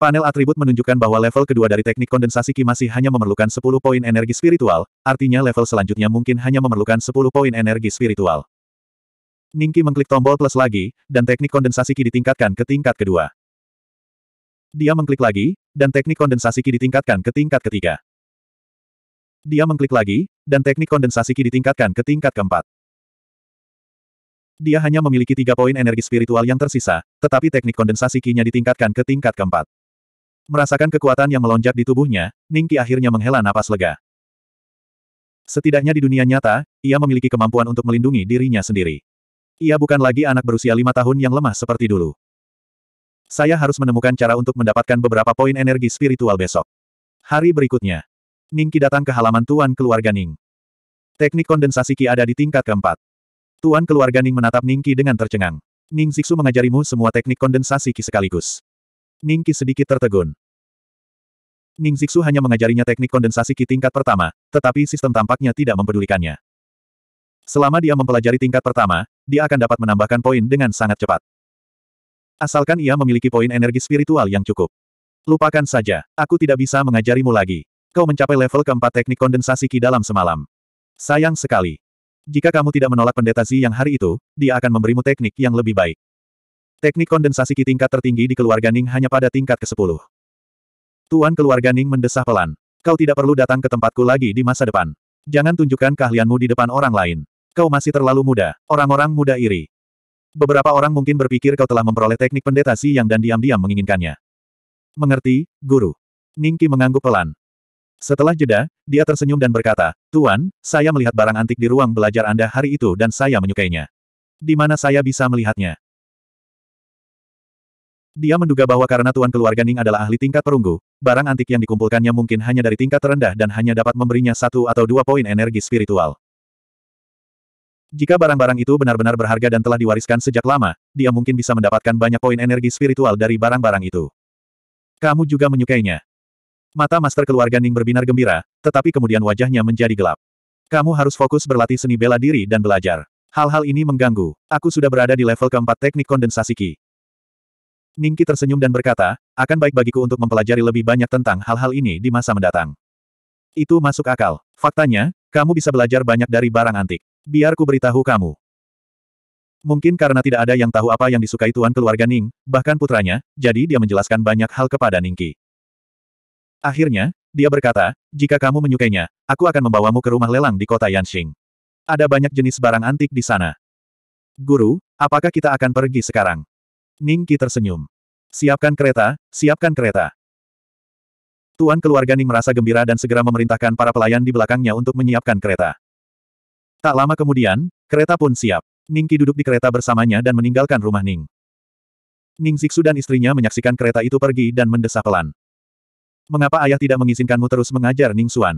Panel atribut menunjukkan bahwa level kedua dari teknik kondensasi Ki masih hanya memerlukan 10 poin energi spiritual, artinya level selanjutnya mungkin hanya memerlukan 10 poin energi spiritual. Ningki mengklik tombol plus lagi, dan teknik kondensasi Ki ditingkatkan ke tingkat kedua. Dia mengklik lagi, dan teknik kondensasi Ki ditingkatkan ke tingkat ketiga. Dia mengklik lagi, dan teknik kondensasi Ki ditingkatkan ke tingkat keempat. Dia hanya memiliki tiga poin energi spiritual yang tersisa, tetapi teknik kondensasi Ki-nya ditingkatkan ke tingkat keempat. Merasakan kekuatan yang melonjak di tubuhnya, Ning Qi akhirnya menghela napas lega. Setidaknya di dunia nyata, ia memiliki kemampuan untuk melindungi dirinya sendiri. Ia bukan lagi anak berusia lima tahun yang lemah seperti dulu. Saya harus menemukan cara untuk mendapatkan beberapa poin energi spiritual besok. Hari berikutnya. Ning datang ke halaman tuan keluarga Ning. Teknik kondensasi Qi ada di tingkat keempat. Tuan keluarga Ning menatap Ning dengan tercengang. Ning Zixu mengajarimu semua teknik kondensasi Qi sekaligus. Ning sedikit tertegun. Ning Zixu hanya mengajarinya teknik kondensasi Qi tingkat pertama, tetapi sistem tampaknya tidak mempedulikannya. Selama dia mempelajari tingkat pertama, dia akan dapat menambahkan poin dengan sangat cepat. Asalkan ia memiliki poin energi spiritual yang cukup. Lupakan saja, aku tidak bisa mengajarimu lagi. Kau mencapai level keempat teknik kondensasi Ki dalam semalam. Sayang sekali. Jika kamu tidak menolak pendeta Zi yang hari itu, dia akan memberimu teknik yang lebih baik. Teknik kondensasi Ki tingkat tertinggi di keluarga Ning hanya pada tingkat ke-10. Tuan keluarga Ning mendesah pelan. Kau tidak perlu datang ke tempatku lagi di masa depan. Jangan tunjukkan keahlianmu di depan orang lain. Kau masih terlalu muda. Orang-orang muda iri. Beberapa orang mungkin berpikir kau telah memperoleh teknik pendeta Zi yang dan diam-diam menginginkannya. Mengerti, guru. Ningki mengangguk pelan. Setelah jeda, dia tersenyum dan berkata, Tuan, saya melihat barang antik di ruang belajar Anda hari itu dan saya menyukainya. Di mana saya bisa melihatnya? Dia menduga bahwa karena tuan keluarga Ning adalah ahli tingkat perunggu, barang antik yang dikumpulkannya mungkin hanya dari tingkat terendah dan hanya dapat memberinya satu atau dua poin energi spiritual. Jika barang-barang itu benar-benar berharga dan telah diwariskan sejak lama, dia mungkin bisa mendapatkan banyak poin energi spiritual dari barang-barang itu. Kamu juga menyukainya. Mata master keluarga Ning berbinar gembira, tetapi kemudian wajahnya menjadi gelap. Kamu harus fokus berlatih seni bela diri dan belajar. Hal-hal ini mengganggu. Aku sudah berada di level keempat teknik kondensasi Ki. Ningki tersenyum dan berkata, akan baik bagiku untuk mempelajari lebih banyak tentang hal-hal ini di masa mendatang. Itu masuk akal. Faktanya, kamu bisa belajar banyak dari barang antik. Biar ku beritahu kamu. Mungkin karena tidak ada yang tahu apa yang disukai tuan keluarga Ning, bahkan putranya, jadi dia menjelaskan banyak hal kepada Ningki. Akhirnya, dia berkata, jika kamu menyukainya, aku akan membawamu ke rumah lelang di kota Yanxing. Ada banyak jenis barang antik di sana. Guru, apakah kita akan pergi sekarang? Ning Qi tersenyum. Siapkan kereta, siapkan kereta. Tuan keluarga Ning merasa gembira dan segera memerintahkan para pelayan di belakangnya untuk menyiapkan kereta. Tak lama kemudian, kereta pun siap. Ning Qi duduk di kereta bersamanya dan meninggalkan rumah Ning. Ning Zixu dan istrinya menyaksikan kereta itu pergi dan mendesah pelan. Mengapa ayah tidak mengizinkanmu terus mengajar Ning Xuan?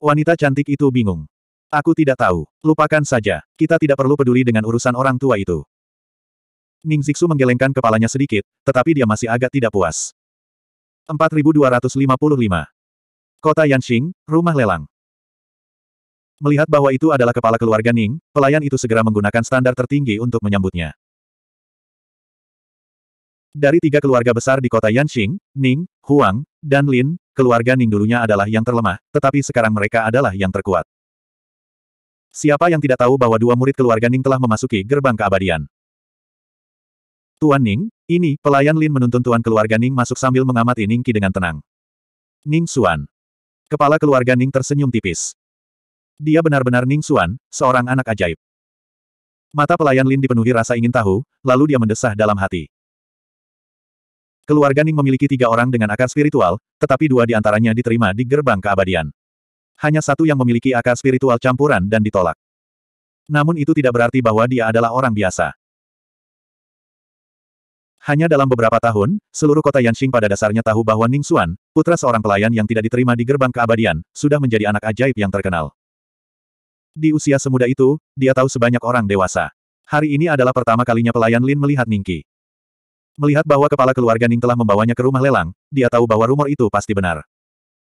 Wanita cantik itu bingung. Aku tidak tahu. Lupakan saja. Kita tidak perlu peduli dengan urusan orang tua itu. Ning Zixu menggelengkan kepalanya sedikit, tetapi dia masih agak tidak puas. 4255 Kota Yanxing, Rumah Lelang Melihat bahwa itu adalah kepala keluarga Ning, pelayan itu segera menggunakan standar tertinggi untuk menyambutnya. Dari tiga keluarga besar di kota Yanxing, Ning, Huang, dan Lin, keluarga Ning dulunya adalah yang terlemah, tetapi sekarang mereka adalah yang terkuat. Siapa yang tidak tahu bahwa dua murid keluarga Ning telah memasuki gerbang keabadian? Tuan Ning, ini, pelayan Lin menuntun Tuan keluarga Ning masuk sambil mengamati Ning Qi dengan tenang. Ning Xuan. Kepala keluarga Ning tersenyum tipis. Dia benar-benar Ning Xuan, seorang anak ajaib. Mata pelayan Lin dipenuhi rasa ingin tahu, lalu dia mendesah dalam hati. Keluarga Ning memiliki tiga orang dengan akar spiritual, tetapi dua di antaranya diterima di gerbang keabadian. Hanya satu yang memiliki akar spiritual campuran dan ditolak. Namun itu tidak berarti bahwa dia adalah orang biasa. Hanya dalam beberapa tahun, seluruh kota Yanxing pada dasarnya tahu bahwa Ning Xuan, putra seorang pelayan yang tidak diterima di gerbang keabadian, sudah menjadi anak ajaib yang terkenal. Di usia semuda itu, dia tahu sebanyak orang dewasa. Hari ini adalah pertama kalinya pelayan Lin melihat Ningqi. Melihat bahwa kepala keluarga Ning telah membawanya ke rumah lelang, dia tahu bahwa rumor itu pasti benar.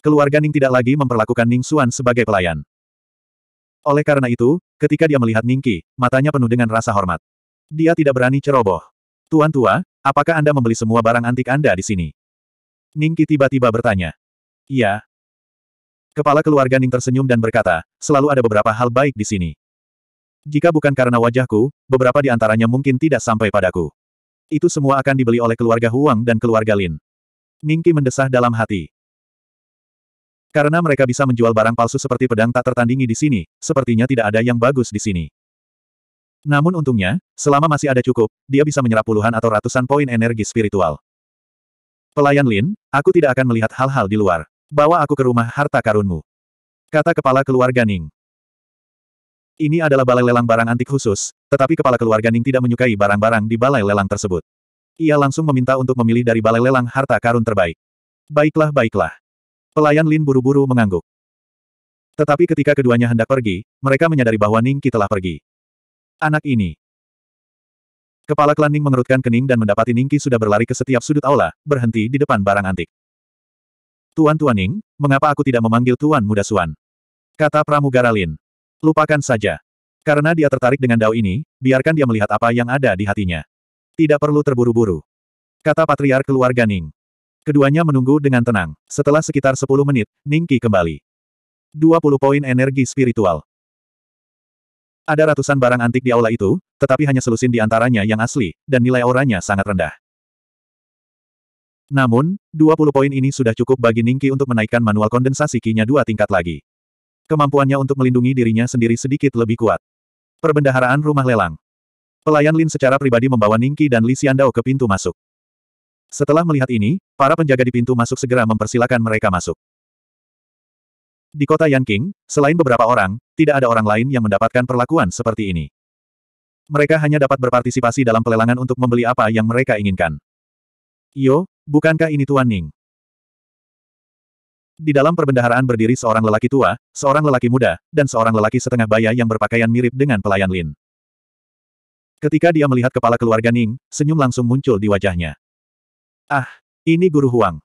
Keluarga Ning tidak lagi memperlakukan Ning Xuan sebagai pelayan. Oleh karena itu, ketika dia melihat Ning Qi, matanya penuh dengan rasa hormat. Dia tidak berani ceroboh. Tuan tua, apakah Anda membeli semua barang antik Anda di sini? Ning Qi tiba-tiba bertanya. Iya. Kepala keluarga Ning tersenyum dan berkata, selalu ada beberapa hal baik di sini. Jika bukan karena wajahku, beberapa di antaranya mungkin tidak sampai padaku. Itu semua akan dibeli oleh keluarga Huang dan keluarga Lin. Ningki mendesah dalam hati. Karena mereka bisa menjual barang palsu seperti pedang tak tertandingi di sini, sepertinya tidak ada yang bagus di sini. Namun untungnya, selama masih ada cukup, dia bisa menyerap puluhan atau ratusan poin energi spiritual. Pelayan Lin, aku tidak akan melihat hal-hal di luar. Bawa aku ke rumah harta karunmu. Kata kepala keluarga Ning. Ini adalah balai lelang barang antik khusus, tetapi kepala keluarga Ning tidak menyukai barang-barang di balai lelang tersebut. Ia langsung meminta untuk memilih dari balai lelang harta karun terbaik. Baiklah baiklah. Pelayan Lin buru-buru mengangguk. Tetapi ketika keduanya hendak pergi, mereka menyadari bahwa Ning Qi telah pergi. Anak ini. Kepala klan Ning mengerutkan kening dan mendapati Ning Qi sudah berlari ke setiap sudut aula, berhenti di depan barang antik. Tuan Tuan Ning, mengapa aku tidak memanggil Tuan Muda Suan? Kata Pramugara Lin. Lupakan saja. Karena dia tertarik dengan dao ini, biarkan dia melihat apa yang ada di hatinya. Tidak perlu terburu-buru. Kata Patriar keluarga Ning. Keduanya menunggu dengan tenang. Setelah sekitar 10 menit, Ning Qi kembali. 20 poin energi spiritual. Ada ratusan barang antik di aula itu, tetapi hanya selusin di antaranya yang asli, dan nilai auranya sangat rendah. Namun, 20 poin ini sudah cukup bagi Ningki untuk menaikkan manual kondensasi kinya dua tingkat lagi. Kemampuannya untuk melindungi dirinya sendiri sedikit lebih kuat. Perbendaharaan rumah lelang. Pelayan Lin secara pribadi membawa Ningki dan Li Xiandao ke pintu masuk. Setelah melihat ini, para penjaga di pintu masuk segera mempersilakan mereka masuk. Di kota Yanking, selain beberapa orang, tidak ada orang lain yang mendapatkan perlakuan seperti ini. Mereka hanya dapat berpartisipasi dalam pelelangan untuk membeli apa yang mereka inginkan. Yo, bukankah ini Tuan Ning? Di dalam perbendaharaan berdiri seorang lelaki tua, seorang lelaki muda, dan seorang lelaki setengah baya yang berpakaian mirip dengan pelayan Lin. Ketika dia melihat kepala keluarga Ning, senyum langsung muncul di wajahnya. Ah, ini Guru Huang.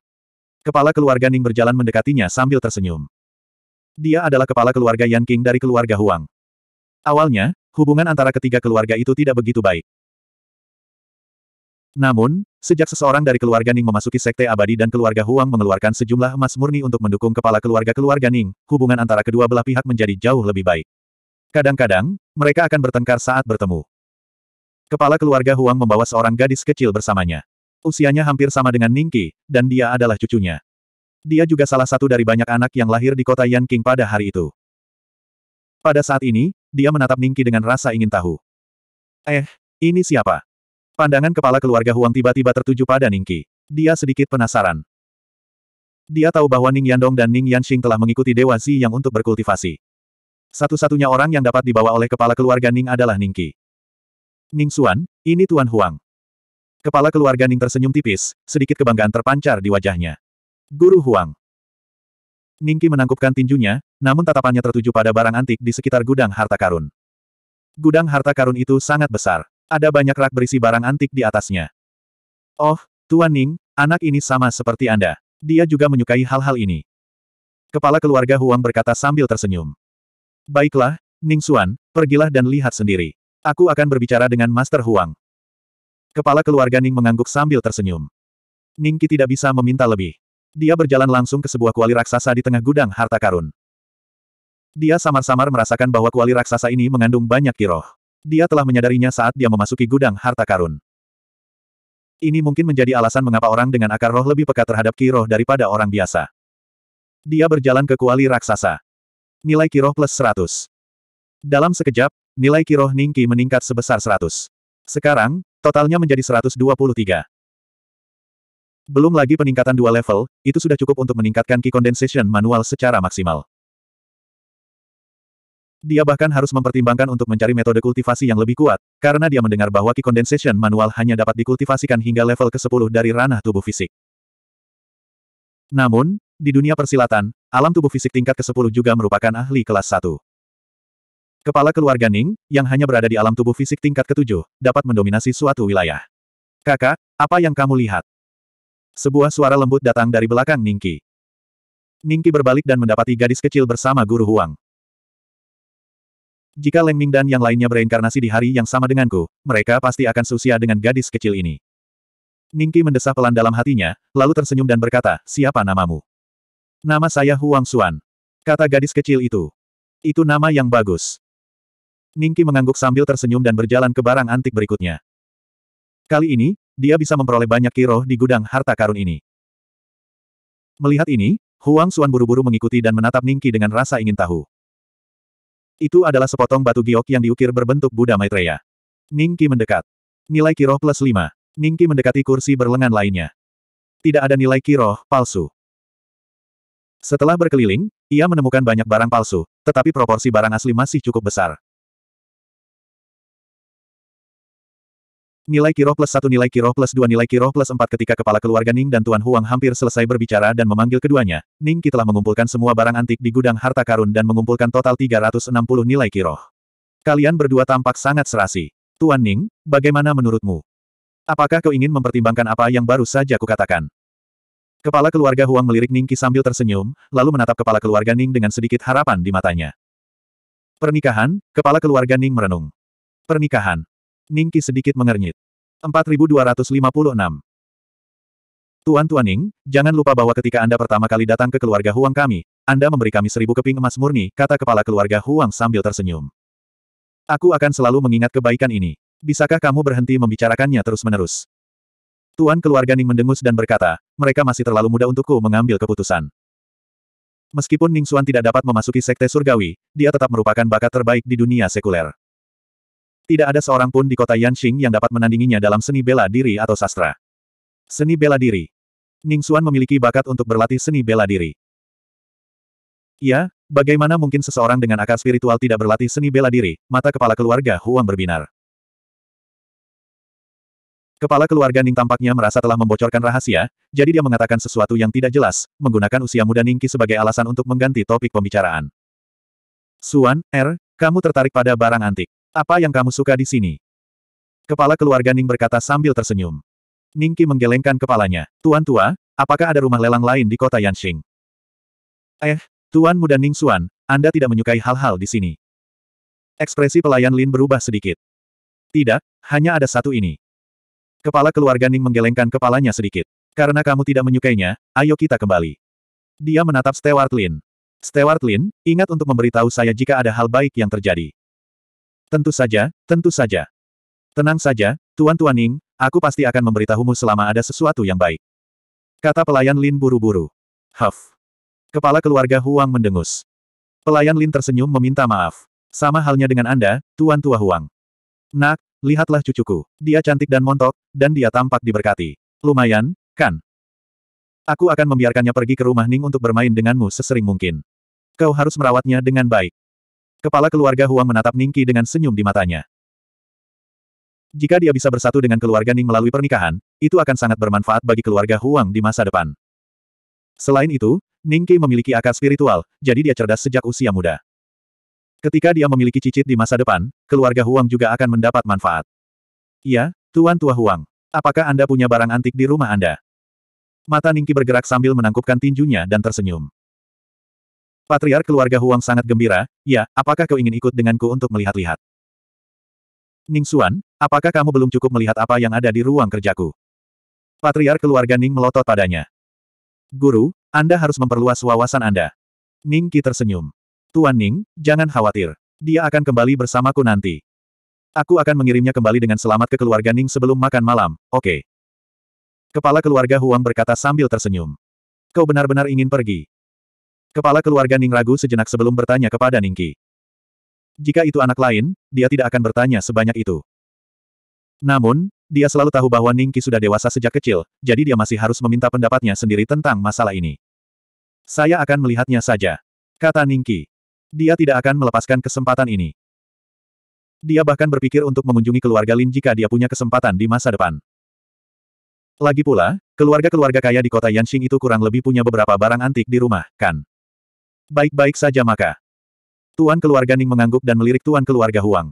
Kepala keluarga Ning berjalan mendekatinya sambil tersenyum. Dia adalah kepala keluarga Yan King dari keluarga Huang. Awalnya, hubungan antara ketiga keluarga itu tidak begitu baik. Namun, sejak seseorang dari keluarga Ning memasuki Sekte Abadi dan keluarga Huang mengeluarkan sejumlah emas murni untuk mendukung kepala keluarga-keluarga Ning, hubungan antara kedua belah pihak menjadi jauh lebih baik. Kadang-kadang, mereka akan bertengkar saat bertemu. Kepala keluarga Huang membawa seorang gadis kecil bersamanya. Usianya hampir sama dengan Ningki, dan dia adalah cucunya. Dia juga salah satu dari banyak anak yang lahir di kota Yan King pada hari itu. Pada saat ini, dia menatap Ningki dengan rasa ingin tahu. Eh, ini siapa? Pandangan kepala keluarga Huang tiba-tiba tertuju pada Ningqi. Dia sedikit penasaran. Dia tahu bahwa Ning Yandong dan Ning Yanxing telah mengikuti Dewa Zi yang untuk berkultivasi. Satu-satunya orang yang dapat dibawa oleh kepala keluarga Ning adalah Ningqi. Ning Xuan, ini Tuan Huang. Kepala keluarga Ning tersenyum tipis, sedikit kebanggaan terpancar di wajahnya. Guru Huang. Ningki menangkupkan tinjunya, namun tatapannya tertuju pada barang antik di sekitar gudang harta karun. Gudang harta karun itu sangat besar. Ada banyak rak berisi barang antik di atasnya. Oh, Tuan Ning, anak ini sama seperti Anda. Dia juga menyukai hal-hal ini. Kepala keluarga Huang berkata sambil tersenyum. Baiklah, Ning Xuan, pergilah dan lihat sendiri. Aku akan berbicara dengan Master Huang. Kepala keluarga Ning mengangguk sambil tersenyum. Ning Qi tidak bisa meminta lebih. Dia berjalan langsung ke sebuah kuali raksasa di tengah gudang harta karun. Dia samar-samar merasakan bahwa kuali raksasa ini mengandung banyak kiroh. Dia telah menyadarinya saat dia memasuki gudang harta karun. Ini mungkin menjadi alasan mengapa orang dengan akar roh lebih peka terhadap kiroh daripada orang biasa. Dia berjalan ke kuali raksasa. Nilai kiroh plus 100. Dalam sekejap, nilai kiroh Ningki meningkat sebesar 100. Sekarang, totalnya menjadi 123. Belum lagi peningkatan dua level, itu sudah cukup untuk meningkatkan key condensation manual secara maksimal. Dia bahkan harus mempertimbangkan untuk mencari metode kultivasi yang lebih kuat, karena dia mendengar bahwa Ki Condensation manual hanya dapat dikultivasikan hingga level ke-10 dari ranah tubuh fisik. Namun, di dunia persilatan, alam tubuh fisik tingkat ke-10 juga merupakan ahli kelas 1. Kepala keluarga Ning, yang hanya berada di alam tubuh fisik tingkat ke-7, dapat mendominasi suatu wilayah. Kakak, apa yang kamu lihat? Sebuah suara lembut datang dari belakang Ningki. Ningki berbalik dan mendapati gadis kecil bersama guru Huang. Jika Leng Ming dan yang lainnya bereinkarnasi di hari yang sama denganku, mereka pasti akan seusia dengan gadis kecil ini. Ningki mendesah pelan dalam hatinya, lalu tersenyum dan berkata, siapa namamu? Nama saya Huang Xuan. Kata gadis kecil itu. Itu nama yang bagus. Ningki mengangguk sambil tersenyum dan berjalan ke barang antik berikutnya. Kali ini, dia bisa memperoleh banyak kiroh di gudang harta karun ini. Melihat ini, Huang Xuan buru-buru mengikuti dan menatap Ningki dengan rasa ingin tahu. Itu adalah sepotong batu giok yang diukir berbentuk Buddha Maitreya. Ningki mendekat. Nilai kiroh plus lima. Ningki mendekati kursi berlengan lainnya. Tidak ada nilai kiroh, palsu. Setelah berkeliling, ia menemukan banyak barang palsu, tetapi proporsi barang asli masih cukup besar. Nilai Kiro plus satu nilai Kiro plus dua nilai Kiro plus empat ketika kepala keluarga Ning dan Tuan Huang hampir selesai berbicara dan memanggil keduanya, Ning Qi telah mengumpulkan semua barang antik di gudang harta karun dan mengumpulkan total 360 nilai Kiro. Kalian berdua tampak sangat serasi. Tuan Ning, bagaimana menurutmu? Apakah kau ingin mempertimbangkan apa yang baru saja kukatakan? Kepala keluarga Huang melirik Ning Qi sambil tersenyum, lalu menatap kepala keluarga Ning dengan sedikit harapan di matanya. Pernikahan, kepala keluarga Ning merenung. Pernikahan. Ningki sedikit mengernyit. 4256. Tuan Tuan Ning, jangan lupa bahwa ketika Anda pertama kali datang ke keluarga Huang kami, Anda memberi kami seribu keping emas murni, kata kepala keluarga Huang sambil tersenyum. Aku akan selalu mengingat kebaikan ini. Bisakah kamu berhenti membicarakannya terus-menerus? Tuan keluarga Ning mendengus dan berkata, mereka masih terlalu muda untukku mengambil keputusan. Meskipun Ning Xuan tidak dapat memasuki Sekte Surgawi, dia tetap merupakan bakat terbaik di dunia sekuler. Tidak ada seorang pun di kota Yanxing yang dapat menandinginya dalam seni bela diri atau sastra. Seni bela diri. Ning Xuan memiliki bakat untuk berlatih seni bela diri. Ya, bagaimana mungkin seseorang dengan akar spiritual tidak berlatih seni bela diri? Mata kepala keluarga Huang berbinar. Kepala keluarga Ning tampaknya merasa telah membocorkan rahasia, jadi dia mengatakan sesuatu yang tidak jelas, menggunakan usia muda Ningki sebagai alasan untuk mengganti topik pembicaraan. Suan, R, er, kamu tertarik pada barang antik. Apa yang kamu suka di sini? Kepala keluarga Ning berkata sambil tersenyum. Ningki menggelengkan kepalanya. Tuan tua, apakah ada rumah lelang lain di kota Yanxing? Eh, Tuan muda Ning Xuan, Anda tidak menyukai hal-hal di sini. Ekspresi pelayan Lin berubah sedikit. Tidak, hanya ada satu ini. Kepala keluarga Ning menggelengkan kepalanya sedikit. Karena kamu tidak menyukainya, ayo kita kembali. Dia menatap Stewart Lin. Stewart Lin, ingat untuk memberitahu saya jika ada hal baik yang terjadi. Tentu saja, tentu saja. Tenang saja, Tuan Ning. aku pasti akan memberitahumu selama ada sesuatu yang baik. Kata pelayan Lin buru-buru. Huff. Kepala keluarga Huang mendengus. Pelayan Lin tersenyum meminta maaf. Sama halnya dengan Anda, Tuan Tua Huang. Nak, lihatlah cucuku. Dia cantik dan montok, dan dia tampak diberkati. Lumayan, kan? Aku akan membiarkannya pergi ke rumah Ning untuk bermain denganmu sesering mungkin. Kau harus merawatnya dengan baik. Kepala keluarga Huang menatap Ningki dengan senyum di matanya. Jika dia bisa bersatu dengan keluarga Ning melalui pernikahan, itu akan sangat bermanfaat bagi keluarga Huang di masa depan. Selain itu, Ningki memiliki akar spiritual, jadi dia cerdas sejak usia muda. Ketika dia memiliki cicit di masa depan, keluarga Huang juga akan mendapat manfaat. Iya, Tuan Tua Huang. Apakah Anda punya barang antik di rumah Anda? Mata Ningki bergerak sambil menangkupkan tinjunya dan tersenyum. Patriark keluarga Huang sangat gembira, ya, apakah kau ingin ikut denganku untuk melihat-lihat? Ning Xuan, apakah kamu belum cukup melihat apa yang ada di ruang kerjaku? Patriark keluarga Ning melotot padanya. Guru, Anda harus memperluas wawasan Anda. Ning Qi tersenyum. Tuan Ning, jangan khawatir. Dia akan kembali bersamaku nanti. Aku akan mengirimnya kembali dengan selamat ke keluarga Ning sebelum makan malam, oke. Okay. Kepala keluarga Huang berkata sambil tersenyum. Kau benar-benar ingin pergi. Kepala keluarga Ning ragu sejenak sebelum bertanya kepada Ningki. Jika itu anak lain, dia tidak akan bertanya sebanyak itu. Namun, dia selalu tahu bahwa Ningki sudah dewasa sejak kecil, jadi dia masih harus meminta pendapatnya sendiri tentang masalah ini. Saya akan melihatnya saja. Kata Ningki. Dia tidak akan melepaskan kesempatan ini. Dia bahkan berpikir untuk mengunjungi keluarga Lin jika dia punya kesempatan di masa depan. Lagi pula, keluarga-keluarga kaya di kota Yanxing itu kurang lebih punya beberapa barang antik di rumah, kan? Baik-baik saja maka. Tuan keluarga Ning mengangguk dan melirik tuan keluarga Huang.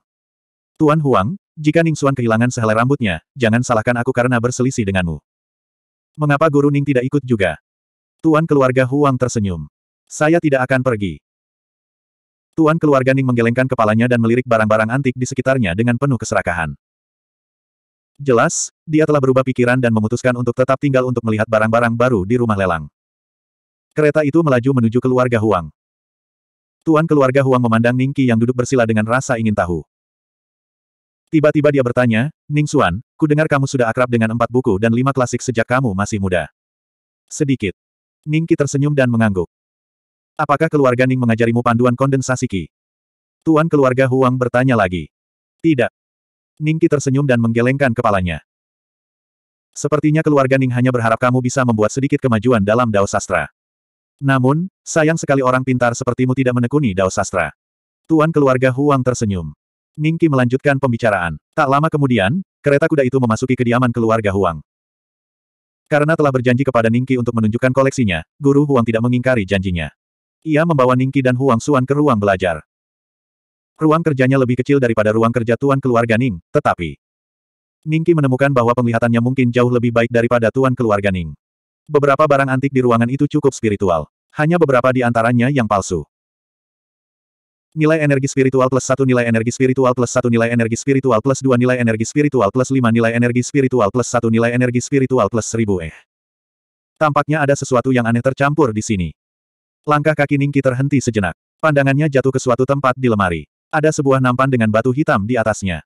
Tuan Huang, jika Ning Xuan kehilangan sehelai rambutnya, jangan salahkan aku karena berselisih denganmu. Mengapa guru Ning tidak ikut juga? Tuan keluarga Huang tersenyum. Saya tidak akan pergi. Tuan keluarga Ning menggelengkan kepalanya dan melirik barang-barang antik di sekitarnya dengan penuh keserakahan. Jelas, dia telah berubah pikiran dan memutuskan untuk tetap tinggal untuk melihat barang-barang baru di rumah lelang. Kereta itu melaju menuju keluarga Huang. Tuan keluarga Huang memandang Ningki yang duduk bersila dengan rasa ingin tahu. Tiba-tiba dia bertanya, Ning Xuan, ku dengar kamu sudah akrab dengan empat buku dan lima klasik sejak kamu masih muda. Sedikit. Ningki tersenyum dan mengangguk. Apakah keluarga Ning mengajarimu panduan kondensasi Ki? Tuan keluarga Huang bertanya lagi. Tidak. Ningki tersenyum dan menggelengkan kepalanya. Sepertinya keluarga Ning hanya berharap kamu bisa membuat sedikit kemajuan dalam Dao Sastra. Namun, sayang sekali orang pintar sepertimu tidak menekuni Dao Sastra. Tuan keluarga Huang tersenyum. Ningki melanjutkan pembicaraan. Tak lama kemudian, kereta kuda itu memasuki kediaman keluarga Huang. Karena telah berjanji kepada Ningki untuk menunjukkan koleksinya, guru Huang tidak mengingkari janjinya. Ia membawa Ningki dan Huang Xuan ke ruang belajar. Ruang kerjanya lebih kecil daripada ruang kerja tuan keluarga Ning, tetapi Ningki menemukan bahwa penglihatannya mungkin jauh lebih baik daripada tuan keluarga Ning. Beberapa barang antik di ruangan itu cukup spiritual. Hanya beberapa di antaranya yang palsu. Nilai energi spiritual plus 1 nilai energi spiritual plus 1 nilai energi spiritual plus 2 nilai energi spiritual plus 5 nilai energi spiritual plus 1 nilai energi spiritual plus 1000 eh. Tampaknya ada sesuatu yang aneh tercampur di sini. Langkah kaki Ningki terhenti sejenak. Pandangannya jatuh ke suatu tempat di lemari. Ada sebuah nampan dengan batu hitam di atasnya.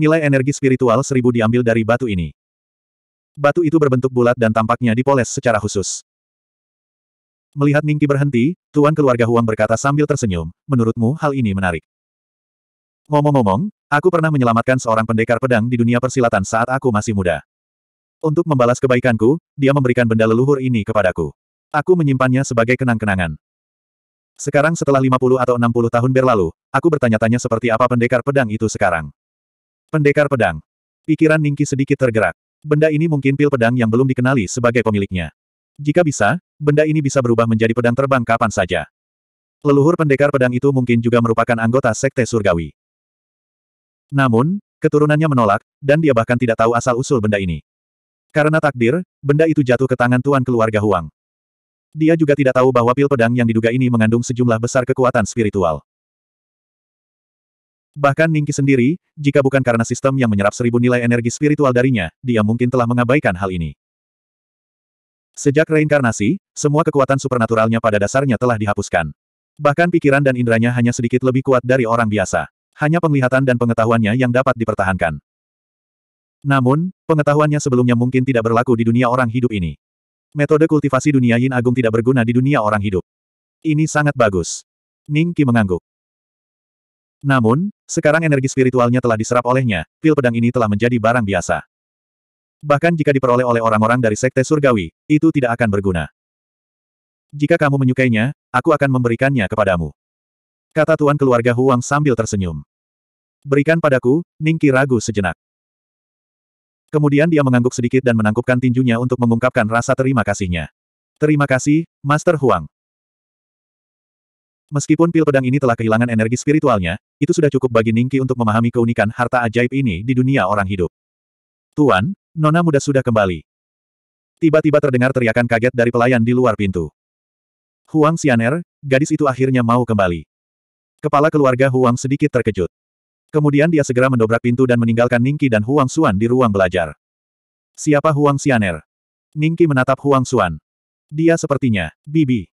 Nilai energi spiritual seribu diambil dari batu ini. Batu itu berbentuk bulat dan tampaknya dipoles secara khusus. Melihat Ningki berhenti, tuan keluarga Huang berkata sambil tersenyum, menurutmu hal ini menarik. Ngomong-ngomong, aku pernah menyelamatkan seorang pendekar pedang di dunia persilatan saat aku masih muda. Untuk membalas kebaikanku, dia memberikan benda leluhur ini kepadaku. Aku menyimpannya sebagai kenang-kenangan. Sekarang setelah 50 atau 60 tahun berlalu, aku bertanya-tanya seperti apa pendekar pedang itu sekarang. Pendekar pedang. Pikiran Ningki sedikit tergerak benda ini mungkin pil pedang yang belum dikenali sebagai pemiliknya. Jika bisa, benda ini bisa berubah menjadi pedang terbang kapan saja. Leluhur pendekar pedang itu mungkin juga merupakan anggota Sekte Surgawi. Namun, keturunannya menolak, dan dia bahkan tidak tahu asal-usul benda ini. Karena takdir, benda itu jatuh ke tangan tuan keluarga Huang. Dia juga tidak tahu bahwa pil pedang yang diduga ini mengandung sejumlah besar kekuatan spiritual. Bahkan Ningki sendiri, jika bukan karena sistem yang menyerap seribu nilai energi spiritual darinya, dia mungkin telah mengabaikan hal ini. Sejak reinkarnasi, semua kekuatan supernaturalnya pada dasarnya telah dihapuskan. Bahkan pikiran dan inderanya hanya sedikit lebih kuat dari orang biasa. Hanya penglihatan dan pengetahuannya yang dapat dipertahankan. Namun, pengetahuannya sebelumnya mungkin tidak berlaku di dunia orang hidup ini. Metode kultivasi dunia Yin Agung tidak berguna di dunia orang hidup. Ini sangat bagus. Ning mengangguk. Namun, sekarang energi spiritualnya telah diserap olehnya, pil pedang ini telah menjadi barang biasa. Bahkan jika diperoleh oleh orang-orang dari Sekte Surgawi, itu tidak akan berguna. Jika kamu menyukainya, aku akan memberikannya kepadamu. Kata tuan keluarga Huang sambil tersenyum. Berikan padaku, Ningki ragu sejenak. Kemudian dia mengangguk sedikit dan menangkupkan tinjunya untuk mengungkapkan rasa terima kasihnya. Terima kasih, Master Huang. Meskipun pil pedang ini telah kehilangan energi spiritualnya, itu sudah cukup bagi Ningki untuk memahami keunikan harta ajaib ini di dunia orang hidup. Tuan, Nona muda sudah kembali. Tiba-tiba terdengar teriakan kaget dari pelayan di luar pintu. Huang Xianer, gadis itu akhirnya mau kembali. Kepala keluarga Huang sedikit terkejut. Kemudian dia segera mendobrak pintu dan meninggalkan Ningki dan Huang Xuan di ruang belajar. Siapa Huang Xianer? Ningki menatap Huang Xuan. Dia sepertinya, Bibi.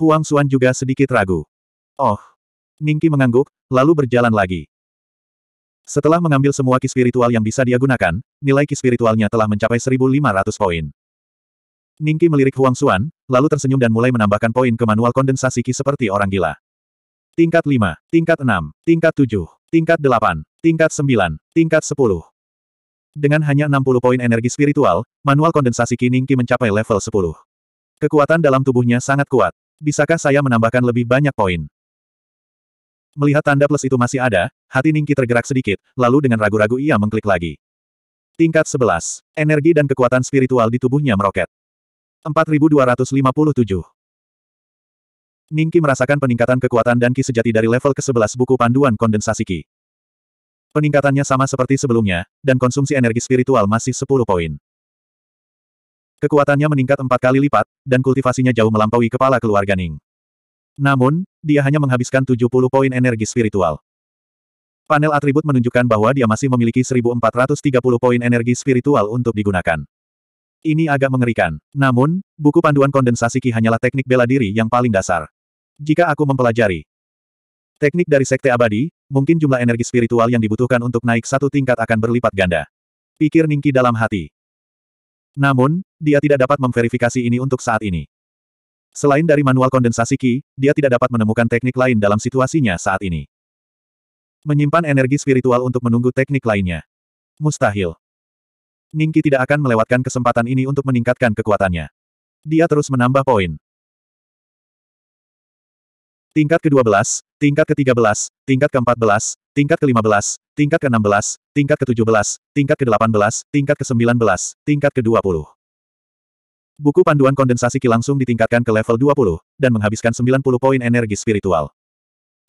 Huang Xuan juga sedikit ragu. Oh. Ningki mengangguk, lalu berjalan lagi. Setelah mengambil semua ki spiritual yang bisa dia gunakan, nilai ki spiritualnya telah mencapai 1.500 poin. Ningki melirik Huang Xuan, lalu tersenyum dan mulai menambahkan poin ke manual kondensasi ki seperti orang gila. Tingkat 5, tingkat 6, tingkat 7, tingkat 8, tingkat 9, tingkat 10. Dengan hanya 60 poin energi spiritual, manual kondensasi Ki Ningki mencapai level 10. Kekuatan dalam tubuhnya sangat kuat. Bisakah saya menambahkan lebih banyak poin? Melihat tanda plus itu masih ada, hati Ningki tergerak sedikit, lalu dengan ragu-ragu ia mengklik lagi. Tingkat 11. Energi dan kekuatan spiritual di tubuhnya meroket. 4257. Ningki merasakan peningkatan kekuatan dan ki sejati dari level ke-11 buku panduan kondensasi ki. Peningkatannya sama seperti sebelumnya, dan konsumsi energi spiritual masih 10 poin. Kekuatannya meningkat empat kali lipat, dan kultivasinya jauh melampaui kepala keluarga Ning. Namun, dia hanya menghabiskan 70 poin energi spiritual. Panel atribut menunjukkan bahwa dia masih memiliki 1430 poin energi spiritual untuk digunakan. Ini agak mengerikan. Namun, buku panduan kondensasi Ki hanyalah teknik bela diri yang paling dasar. Jika aku mempelajari teknik dari Sekte Abadi, mungkin jumlah energi spiritual yang dibutuhkan untuk naik satu tingkat akan berlipat ganda. Pikir Ningki dalam hati. Namun, dia tidak dapat memverifikasi ini untuk saat ini. Selain dari manual kondensasi Ki, dia tidak dapat menemukan teknik lain dalam situasinya saat ini. Menyimpan energi spiritual untuk menunggu teknik lainnya. Mustahil. Ningki tidak akan melewatkan kesempatan ini untuk meningkatkan kekuatannya. Dia terus menambah poin. Tingkat ke-12, tingkat ke-13, tingkat ke-14, tingkat ke-15, tingkat ke-16, tingkat ke-17, tingkat ke-18, tingkat ke-19, tingkat ke-20. Buku panduan kondensasi Ki langsung ditingkatkan ke level 20, dan menghabiskan 90 poin energi spiritual.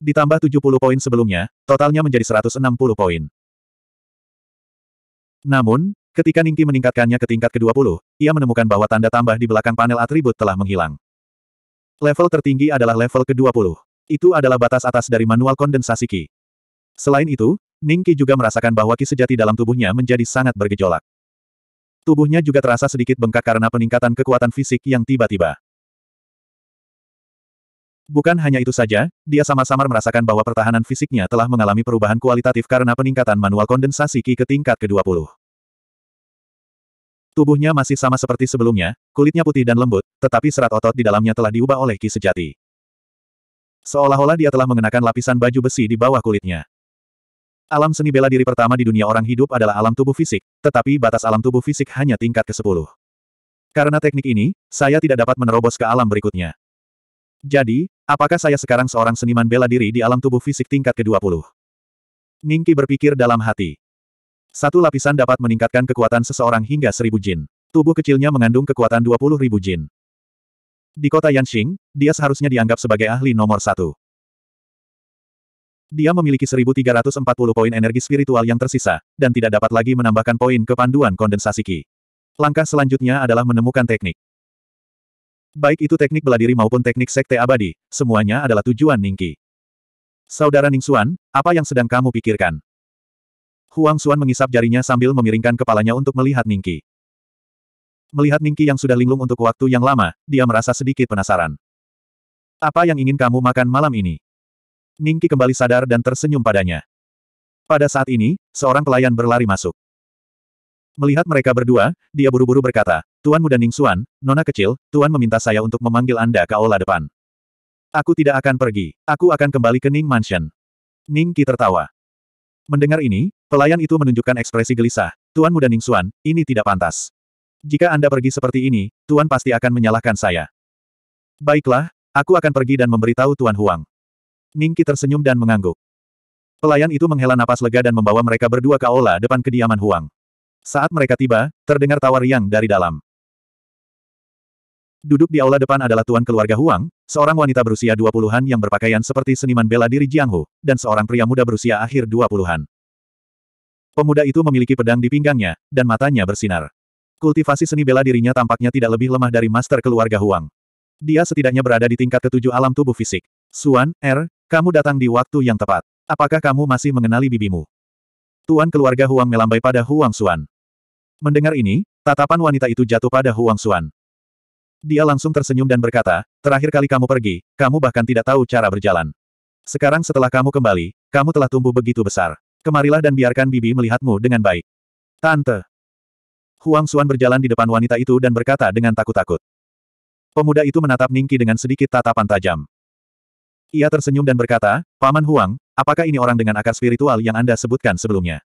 Ditambah 70 poin sebelumnya, totalnya menjadi 160 poin. Namun, ketika Ningki meningkatkannya ke tingkat ke-20, ia menemukan bahwa tanda tambah di belakang panel atribut telah menghilang. Level tertinggi adalah level ke-20. Itu adalah batas atas dari manual kondensasi Ki. Selain itu, Ning Qi juga merasakan bahwa Ki sejati dalam tubuhnya menjadi sangat bergejolak. Tubuhnya juga terasa sedikit bengkak karena peningkatan kekuatan fisik yang tiba-tiba. Bukan hanya itu saja, dia sama-sama merasakan bahwa pertahanan fisiknya telah mengalami perubahan kualitatif karena peningkatan manual kondensasi Ki ke tingkat ke-20. Tubuhnya masih sama seperti sebelumnya, kulitnya putih dan lembut, tetapi serat otot di dalamnya telah diubah oleh ki sejati. Seolah-olah dia telah mengenakan lapisan baju besi di bawah kulitnya. Alam seni bela diri pertama di dunia orang hidup adalah alam tubuh fisik, tetapi batas alam tubuh fisik hanya tingkat ke-10. Karena teknik ini, saya tidak dapat menerobos ke alam berikutnya. Jadi, apakah saya sekarang seorang seniman bela diri di alam tubuh fisik tingkat ke-20? Ningki berpikir dalam hati. Satu lapisan dapat meningkatkan kekuatan seseorang hingga seribu jin. Tubuh kecilnya mengandung kekuatan dua puluh ribu jin. Di kota Yanxing, dia seharusnya dianggap sebagai ahli nomor satu. Dia memiliki 1340 poin energi spiritual yang tersisa, dan tidak dapat lagi menambahkan poin ke panduan kondensasi Qi. Langkah selanjutnya adalah menemukan teknik. Baik itu teknik beladiri maupun teknik sekte abadi, semuanya adalah tujuan Ningki. Saudara Ningxuan, apa yang sedang kamu pikirkan? Huang Xuan mengisap jarinya sambil memiringkan kepalanya untuk melihat Ningki. Melihat Ningki yang sudah linglung untuk waktu yang lama, dia merasa sedikit penasaran. Apa yang ingin kamu makan malam ini? Ningki kembali sadar dan tersenyum padanya. Pada saat ini, seorang pelayan berlari masuk. Melihat mereka berdua, dia buru-buru berkata, Tuan Muda Ning Xuan, Nona kecil, Tuan meminta saya untuk memanggil Anda ke aula depan. Aku tidak akan pergi, aku akan kembali ke Ning Mansion. Ningki tertawa. Mendengar ini, pelayan itu menunjukkan ekspresi gelisah. Tuan muda Ningsuan, ini tidak pantas. Jika Anda pergi seperti ini, Tuan pasti akan menyalahkan saya. Baiklah, aku akan pergi dan memberitahu Tuan Huang. Ningki tersenyum dan mengangguk. Pelayan itu menghela napas lega dan membawa mereka berdua ke aula depan kediaman Huang. Saat mereka tiba, terdengar tawa riang dari dalam. Duduk di aula depan adalah tuan keluarga Huang, seorang wanita berusia 20-an yang berpakaian seperti seniman bela diri Jiang Hu, dan seorang pria muda berusia akhir 20-an. Pemuda itu memiliki pedang di pinggangnya, dan matanya bersinar. Kultivasi seni bela dirinya tampaknya tidak lebih lemah dari master keluarga Huang. Dia setidaknya berada di tingkat ketujuh alam tubuh fisik. Suan, Er, kamu datang di waktu yang tepat. Apakah kamu masih mengenali bibimu? Tuan keluarga Huang melambai pada Huang Suan. Mendengar ini, tatapan wanita itu jatuh pada Huang Suan. Dia langsung tersenyum dan berkata, terakhir kali kamu pergi, kamu bahkan tidak tahu cara berjalan. Sekarang setelah kamu kembali, kamu telah tumbuh begitu besar. Kemarilah dan biarkan Bibi melihatmu dengan baik. Tante. Huang Xuan berjalan di depan wanita itu dan berkata dengan takut-takut. Pemuda itu menatap Ningki dengan sedikit tatapan tajam. Ia tersenyum dan berkata, Paman Huang, apakah ini orang dengan akar spiritual yang Anda sebutkan sebelumnya?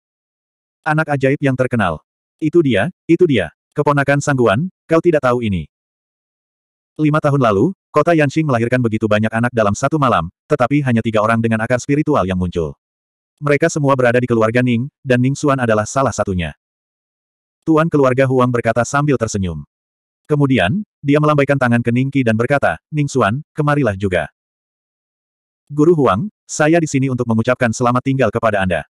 Anak ajaib yang terkenal. Itu dia, itu dia. Keponakan Sangguan, kau tidak tahu ini. Lima tahun lalu, kota Yanxing melahirkan begitu banyak anak dalam satu malam, tetapi hanya tiga orang dengan akar spiritual yang muncul. Mereka semua berada di keluarga Ning, dan Ning Xuan adalah salah satunya. Tuan keluarga Huang berkata sambil tersenyum. Kemudian, dia melambaikan tangan ke Ning Qi dan berkata, Ning Xuan, kemarilah juga. Guru Huang, saya di sini untuk mengucapkan selamat tinggal kepada Anda.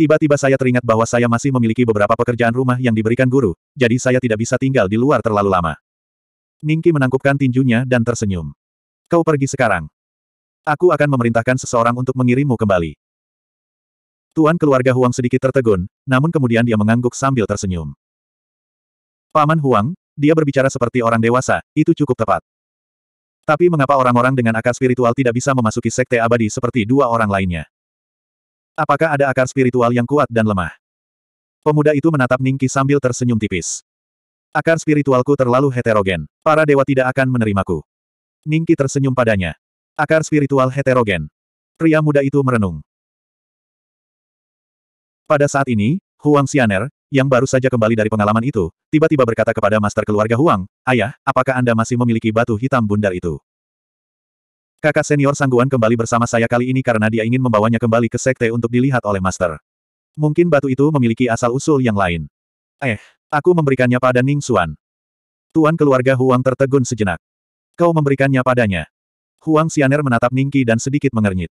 Tiba-tiba saya teringat bahwa saya masih memiliki beberapa pekerjaan rumah yang diberikan guru, jadi saya tidak bisa tinggal di luar terlalu lama. Ningki menangkupkan tinjunya dan tersenyum. Kau pergi sekarang. Aku akan memerintahkan seseorang untuk mengirimmu kembali. Tuan keluarga Huang sedikit tertegun, namun kemudian dia mengangguk sambil tersenyum. Paman Huang, dia berbicara seperti orang dewasa, itu cukup tepat. Tapi mengapa orang-orang dengan akar spiritual tidak bisa memasuki sekte abadi seperti dua orang lainnya? Apakah ada akar spiritual yang kuat dan lemah? Pemuda itu menatap Ningki sambil tersenyum tipis. Akar spiritualku terlalu heterogen. Para dewa tidak akan menerimaku. Ningki tersenyum padanya. Akar spiritual heterogen. Pria muda itu merenung. Pada saat ini, Huang Xianer, yang baru saja kembali dari pengalaman itu, tiba-tiba berkata kepada master keluarga Huang, Ayah, apakah Anda masih memiliki batu hitam bundar itu? Kakak senior Sangguan kembali bersama saya kali ini karena dia ingin membawanya kembali ke sekte untuk dilihat oleh Master. Mungkin batu itu memiliki asal-usul yang lain. Eh, aku memberikannya pada Ning Xuan. Tuan keluarga Huang tertegun sejenak. Kau memberikannya padanya. Huang Xianer menatap Ningki dan sedikit mengernyit.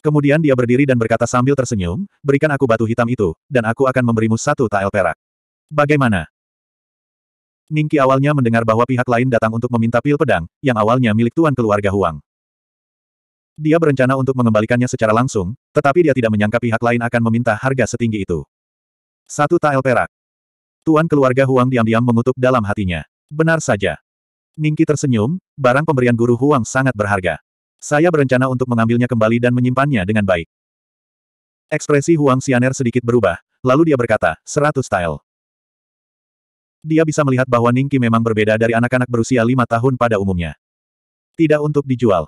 Kemudian dia berdiri dan berkata sambil tersenyum, berikan aku batu hitam itu, dan aku akan memberimu satu tael perak. Bagaimana? Ningki awalnya mendengar bahwa pihak lain datang untuk meminta pil pedang, yang awalnya milik tuan keluarga Huang. Dia berencana untuk mengembalikannya secara langsung, tetapi dia tidak menyangka pihak lain akan meminta harga setinggi itu. Satu tael perak. Tuan keluarga Huang diam-diam mengutuk dalam hatinya. Benar saja. Ningki tersenyum, barang pemberian guru Huang sangat berharga. Saya berencana untuk mengambilnya kembali dan menyimpannya dengan baik. Ekspresi Huang Sianer sedikit berubah, lalu dia berkata, seratus tael. Dia bisa melihat bahwa Ningki memang berbeda dari anak-anak berusia lima tahun pada umumnya. Tidak untuk dijual.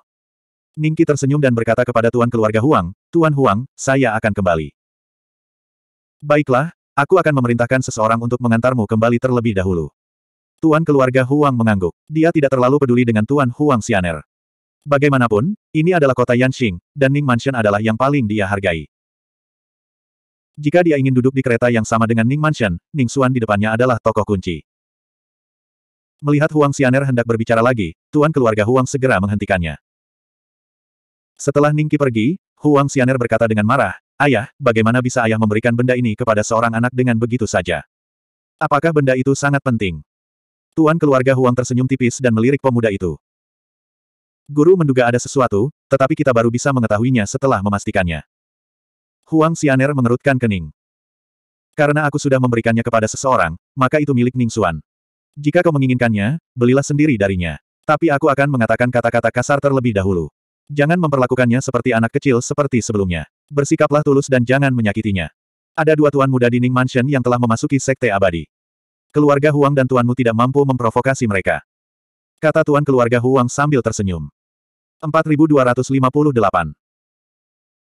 Ningki tersenyum dan berkata kepada Tuan Keluarga Huang, Tuan Huang, saya akan kembali. Baiklah, aku akan memerintahkan seseorang untuk mengantarmu kembali terlebih dahulu. Tuan Keluarga Huang mengangguk. Dia tidak terlalu peduli dengan Tuan Huang Xianer. Bagaimanapun, ini adalah kota Yanxing, dan Ning Mansion adalah yang paling dia hargai. Jika dia ingin duduk di kereta yang sama dengan Ning Mansion, Ning Xuan di depannya adalah tokoh kunci. Melihat Huang Xianer hendak berbicara lagi, tuan keluarga Huang segera menghentikannya. Setelah Ning Qi pergi, Huang Xianer berkata dengan marah, Ayah, bagaimana bisa ayah memberikan benda ini kepada seorang anak dengan begitu saja? Apakah benda itu sangat penting? Tuan keluarga Huang tersenyum tipis dan melirik pemuda itu. Guru menduga ada sesuatu, tetapi kita baru bisa mengetahuinya setelah memastikannya. Huang Xianer mengerutkan kening. Karena aku sudah memberikannya kepada seseorang, maka itu milik Ning Xuan. Jika kau menginginkannya, belilah sendiri darinya. Tapi aku akan mengatakan kata-kata kasar terlebih dahulu. Jangan memperlakukannya seperti anak kecil seperti sebelumnya. Bersikaplah tulus dan jangan menyakitinya. Ada dua tuan muda di Ning Mansion yang telah memasuki sekte abadi. Keluarga Huang dan tuanmu tidak mampu memprovokasi mereka. Kata tuan keluarga Huang sambil tersenyum. 4258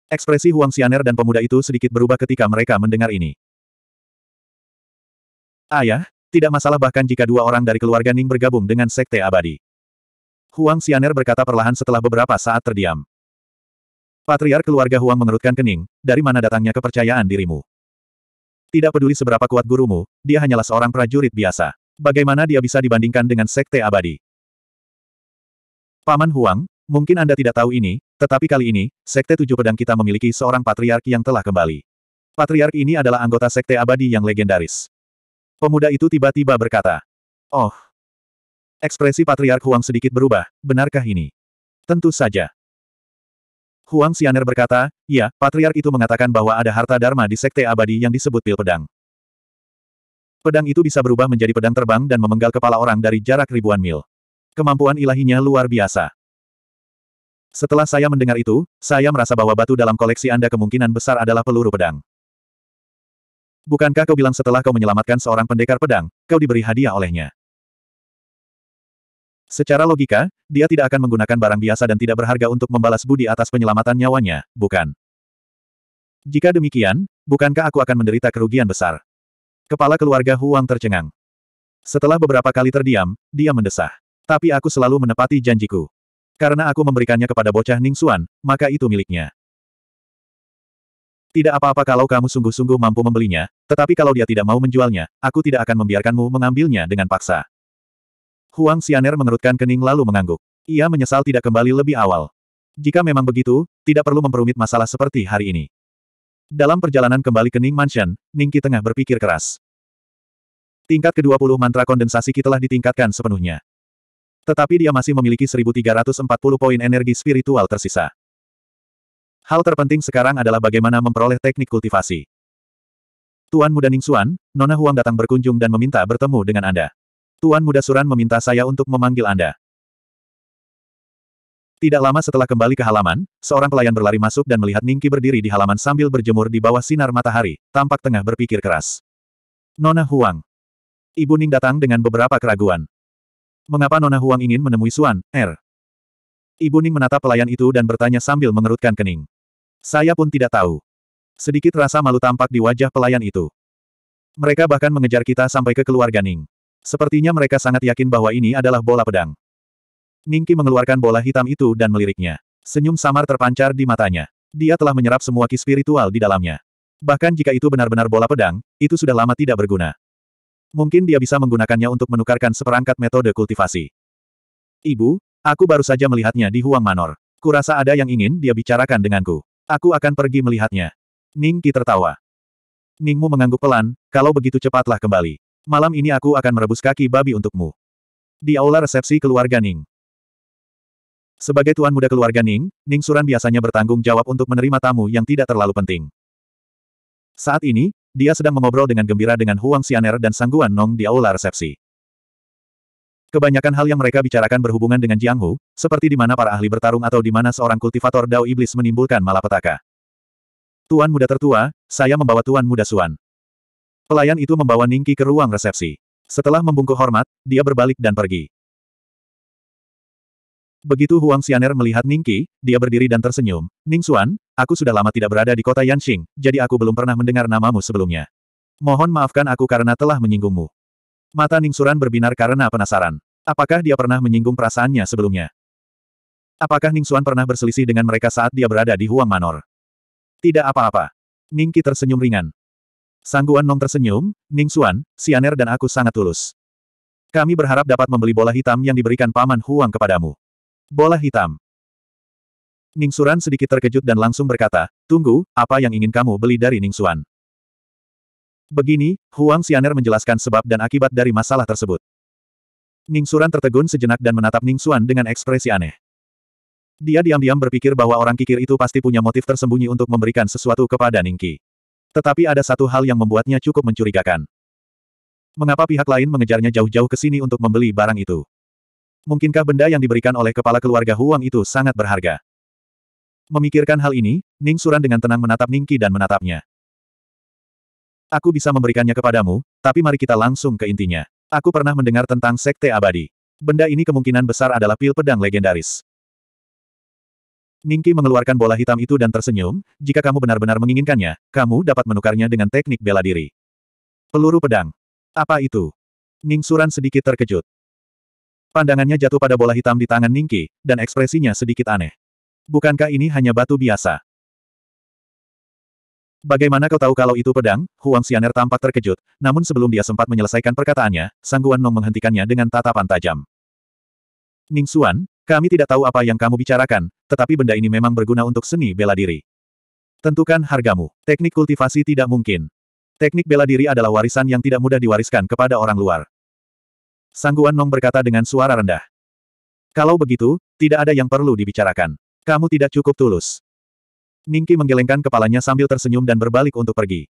Ekspresi Huang Xianer dan pemuda itu sedikit berubah ketika mereka mendengar ini. Ayah, tidak masalah bahkan jika dua orang dari keluarga Ning bergabung dengan Sekte Abadi. Huang Xianer berkata perlahan setelah beberapa saat terdiam. Patriar keluarga Huang mengerutkan kening, dari mana datangnya kepercayaan dirimu? Tidak peduli seberapa kuat gurumu, dia hanyalah seorang prajurit biasa. Bagaimana dia bisa dibandingkan dengan Sekte Abadi? Paman Huang, Mungkin Anda tidak tahu ini, tetapi kali ini, Sekte Tujuh Pedang kita memiliki seorang patriark yang telah kembali. Patriark ini adalah anggota Sekte Abadi yang legendaris. Pemuda itu tiba-tiba berkata, Oh, ekspresi Patriark Huang sedikit berubah, benarkah ini? Tentu saja. Huang Xianer berkata, ya, Patriark itu mengatakan bahwa ada harta dharma di Sekte Abadi yang disebut pil pedang. Pedang itu bisa berubah menjadi pedang terbang dan memenggal kepala orang dari jarak ribuan mil. Kemampuan ilahinya luar biasa. Setelah saya mendengar itu, saya merasa bahwa batu dalam koleksi Anda kemungkinan besar adalah peluru pedang. Bukankah kau bilang setelah kau menyelamatkan seorang pendekar pedang, kau diberi hadiah olehnya? Secara logika, dia tidak akan menggunakan barang biasa dan tidak berharga untuk membalas budi atas penyelamatan nyawanya, bukan? Jika demikian, bukankah aku akan menderita kerugian besar? Kepala keluarga Huang tercengang. Setelah beberapa kali terdiam, dia mendesah. Tapi aku selalu menepati janjiku. Karena aku memberikannya kepada bocah Ning Xuan, maka itu miliknya. Tidak apa-apa kalau kamu sungguh-sungguh mampu membelinya, tetapi kalau dia tidak mau menjualnya, aku tidak akan membiarkanmu mengambilnya dengan paksa. Huang Xianer mengerutkan kening lalu mengangguk. Ia menyesal tidak kembali lebih awal. Jika memang begitu, tidak perlu memperumit masalah seperti hari ini. Dalam perjalanan kembali ke Ning Mansion, Ning Ki tengah berpikir keras. Tingkat ke-20 mantra kondensasi telah ditingkatkan sepenuhnya. Tetapi dia masih memiliki 1340 poin energi spiritual tersisa. Hal terpenting sekarang adalah bagaimana memperoleh teknik kultivasi. Tuan Muda Ningsuan, Nona Huang datang berkunjung dan meminta bertemu dengan Anda. Tuan Muda Suran meminta saya untuk memanggil Anda. Tidak lama setelah kembali ke halaman, seorang pelayan berlari masuk dan melihat Ningki berdiri di halaman sambil berjemur di bawah sinar matahari, tampak tengah berpikir keras. Nona Huang. Ibu Ning datang dengan beberapa keraguan. Mengapa Nona Huang ingin menemui Suan, Er? Ibu Ning menatap pelayan itu dan bertanya sambil mengerutkan kening. Saya pun tidak tahu. Sedikit rasa malu tampak di wajah pelayan itu. Mereka bahkan mengejar kita sampai ke keluarga Ning. Sepertinya mereka sangat yakin bahwa ini adalah bola pedang. Ningki mengeluarkan bola hitam itu dan meliriknya. Senyum samar terpancar di matanya. Dia telah menyerap semua ki spiritual di dalamnya. Bahkan jika itu benar-benar bola pedang, itu sudah lama tidak berguna. Mungkin dia bisa menggunakannya untuk menukarkan seperangkat metode kultivasi. Ibu, aku baru saja melihatnya di Huang Manor. Kurasa ada yang ingin dia bicarakan denganku. Aku akan pergi melihatnya. Ning Qi tertawa. Ningmu mengangguk pelan, kalau begitu cepatlah kembali. Malam ini aku akan merebus kaki babi untukmu. Di aula resepsi keluarga Ning. Sebagai tuan muda keluarga Ning, Ning Suran biasanya bertanggung jawab untuk menerima tamu yang tidak terlalu penting. Saat ini, dia sedang mengobrol dengan gembira dengan Huang Xianer dan Sangguan Nong di aula resepsi. Kebanyakan hal yang mereka bicarakan berhubungan dengan Jiang Hu, seperti di mana para ahli bertarung atau di mana seorang kultivator Dao Iblis menimbulkan malapetaka. Tuan muda tertua, saya membawa tuan muda Suan. Pelayan itu membawa Ningki ke ruang resepsi. Setelah membungkuk hormat, dia berbalik dan pergi. Begitu Huang Xianer melihat Ning Qi, dia berdiri dan tersenyum. Ning Xuan, aku sudah lama tidak berada di kota Yanxing, jadi aku belum pernah mendengar namamu sebelumnya. Mohon maafkan aku karena telah menyinggungmu. Mata Ning Xuan berbinar karena penasaran. Apakah dia pernah menyinggung perasaannya sebelumnya? Apakah Ning Xuan pernah berselisih dengan mereka saat dia berada di Huang Manor? Tidak apa-apa. Ning Qi tersenyum ringan. Sangguan Nong tersenyum, Ning Xuan, Xianer dan aku sangat tulus. Kami berharap dapat membeli bola hitam yang diberikan Paman Huang kepadamu. Bola hitam. Ning Suran sedikit terkejut dan langsung berkata, Tunggu, apa yang ingin kamu beli dari Ning Suan?". Begini, Huang Xianer menjelaskan sebab dan akibat dari masalah tersebut. Ning Suran tertegun sejenak dan menatap Ning Suan dengan ekspresi aneh. Dia diam-diam berpikir bahwa orang kikir itu pasti punya motif tersembunyi untuk memberikan sesuatu kepada Ning Qi. Tetapi ada satu hal yang membuatnya cukup mencurigakan. Mengapa pihak lain mengejarnya jauh-jauh ke sini untuk membeli barang itu? mungkinkah benda yang diberikan oleh kepala keluarga Huang itu sangat berharga? Memikirkan hal ini, Ning Suran dengan tenang menatap Ningki dan menatapnya. Aku bisa memberikannya kepadamu, tapi mari kita langsung ke intinya. Aku pernah mendengar tentang Sekte Abadi. Benda ini kemungkinan besar adalah pil pedang legendaris. Ningki mengeluarkan bola hitam itu dan tersenyum, jika kamu benar-benar menginginkannya, kamu dapat menukarnya dengan teknik bela diri. Peluru pedang. Apa itu? Ning Suran sedikit terkejut. Pandangannya jatuh pada bola hitam di tangan Ningki, dan ekspresinya sedikit aneh. Bukankah ini hanya batu biasa? Bagaimana kau tahu kalau itu pedang? Huang Xianer tampak terkejut, namun sebelum dia sempat menyelesaikan perkataannya, Sang Guan Nong menghentikannya dengan tatapan tajam. Ning Xuan, kami tidak tahu apa yang kamu bicarakan, tetapi benda ini memang berguna untuk seni bela diri. Tentukan hargamu. Teknik kultivasi tidak mungkin. Teknik bela diri adalah warisan yang tidak mudah diwariskan kepada orang luar. Sangguan Nong berkata dengan suara rendah. Kalau begitu, tidak ada yang perlu dibicarakan. Kamu tidak cukup tulus. Ningki menggelengkan kepalanya sambil tersenyum dan berbalik untuk pergi.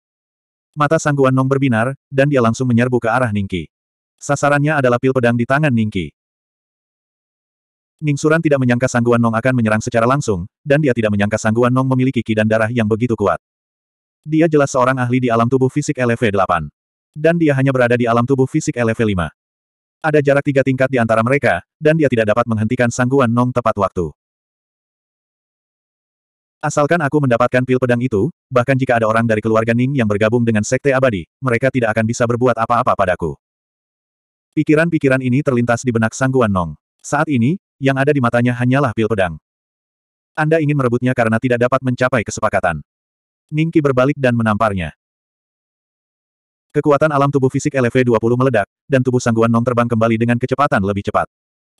Mata Sangguan Nong berbinar, dan dia langsung menyerbu ke arah Ningki. Sasarannya adalah pil pedang di tangan Ningki. Suran tidak menyangka Sangguan Nong akan menyerang secara langsung, dan dia tidak menyangka Sangguan Nong memiliki ki dan darah yang begitu kuat. Dia jelas seorang ahli di alam tubuh fisik LV 8. Dan dia hanya berada di alam tubuh fisik LV 5. Ada jarak tiga tingkat di antara mereka, dan dia tidak dapat menghentikan sangguan Nong tepat waktu. Asalkan aku mendapatkan pil pedang itu, bahkan jika ada orang dari keluarga Ning yang bergabung dengan Sekte Abadi, mereka tidak akan bisa berbuat apa-apa padaku. Pikiran-pikiran ini terlintas di benak sangguan Nong. Saat ini, yang ada di matanya hanyalah pil pedang. Anda ingin merebutnya karena tidak dapat mencapai kesepakatan. Ningki berbalik dan menamparnya. Kekuatan alam tubuh fisik LV-20 meledak, dan tubuh sangguan Nong terbang kembali dengan kecepatan lebih cepat.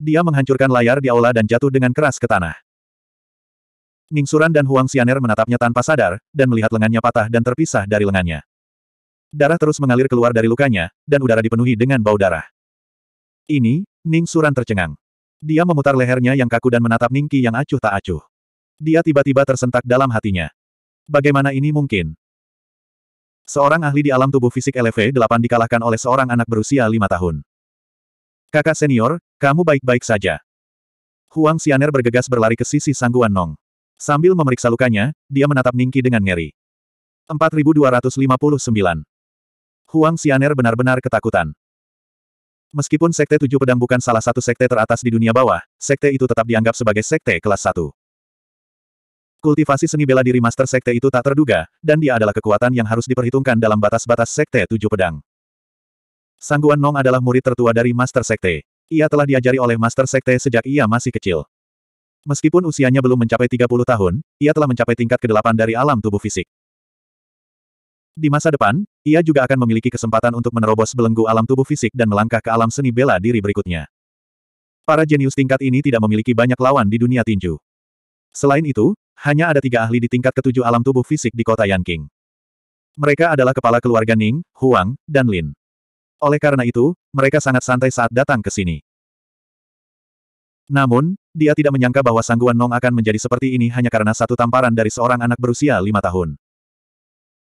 Dia menghancurkan layar di aula dan jatuh dengan keras ke tanah. Ning Suran dan Huang Xianer menatapnya tanpa sadar, dan melihat lengannya patah dan terpisah dari lengannya. Darah terus mengalir keluar dari lukanya, dan udara dipenuhi dengan bau darah. Ini, Ning Suran tercengang. Dia memutar lehernya yang kaku dan menatap Ningki yang acuh tak acuh. Dia tiba-tiba tersentak dalam hatinya. Bagaimana ini mungkin? Seorang ahli di alam tubuh fisik LV-8 dikalahkan oleh seorang anak berusia lima tahun. Kakak senior, kamu baik-baik saja. Huang Xianer bergegas berlari ke sisi sangguan Nong. Sambil memeriksa lukanya, dia menatap Ningki dengan ngeri. 4259. Huang Xianer benar-benar ketakutan. Meskipun Sekte Tujuh Pedang bukan salah satu sekte teratas di dunia bawah, sekte itu tetap dianggap sebagai sekte kelas 1. Kultivasi seni bela diri Master Sekte itu tak terduga, dan dia adalah kekuatan yang harus diperhitungkan dalam batas-batas Sekte Tujuh Pedang. Sangguan Nong adalah murid tertua dari Master Sekte. Ia telah diajari oleh Master Sekte sejak ia masih kecil. Meskipun usianya belum mencapai 30 tahun, ia telah mencapai tingkat ke-8 dari alam tubuh fisik. Di masa depan, ia juga akan memiliki kesempatan untuk menerobos belenggu alam tubuh fisik dan melangkah ke alam seni bela diri berikutnya. Para jenius tingkat ini tidak memiliki banyak lawan di dunia tinju. Selain itu, hanya ada tiga ahli di tingkat ketujuh alam tubuh fisik di kota Yanking. Mereka adalah kepala keluarga Ning, Huang, dan Lin. Oleh karena itu, mereka sangat santai saat datang ke sini. Namun, dia tidak menyangka bahwa sangguan Nong akan menjadi seperti ini hanya karena satu tamparan dari seorang anak berusia lima tahun.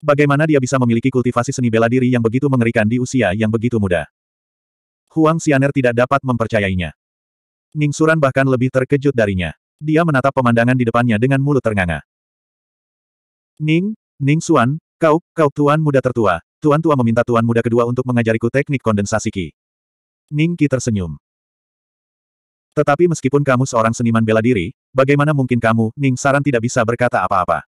Bagaimana dia bisa memiliki kultivasi seni bela diri yang begitu mengerikan di usia yang begitu muda? Huang Xianer tidak dapat mempercayainya. Ning Suran bahkan lebih terkejut darinya. Dia menatap pemandangan di depannya dengan mulut ternganga. Ning, Ning Suan, kau, kau tuan muda tertua. Tuan tua meminta tuan muda kedua untuk mengajariku teknik kondensasi Qi. Ning Ki tersenyum. Tetapi meskipun kamu seorang seniman bela diri, bagaimana mungkin kamu, Ning Saran tidak bisa berkata apa-apa.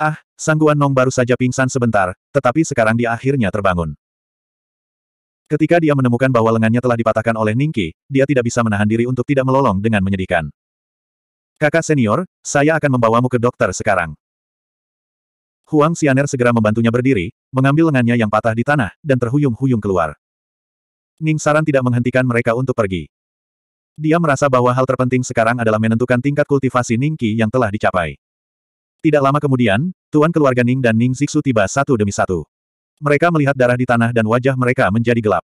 Ah, Sangguan Nong baru saja pingsan sebentar, tetapi sekarang dia akhirnya terbangun. Ketika dia menemukan bahwa lengannya telah dipatahkan oleh Ningki, dia tidak bisa menahan diri untuk tidak melolong dengan menyedihkan. Kakak senior, saya akan membawamu ke dokter sekarang. Huang Xianer segera membantunya berdiri, mengambil lengannya yang patah di tanah, dan terhuyung-huyung keluar. Ning Saran tidak menghentikan mereka untuk pergi. Dia merasa bahwa hal terpenting sekarang adalah menentukan tingkat kultivasi Ningki yang telah dicapai. Tidak lama kemudian, tuan keluarga Ning dan Ning Zixu tiba satu demi satu. Mereka melihat darah di tanah dan wajah mereka menjadi gelap.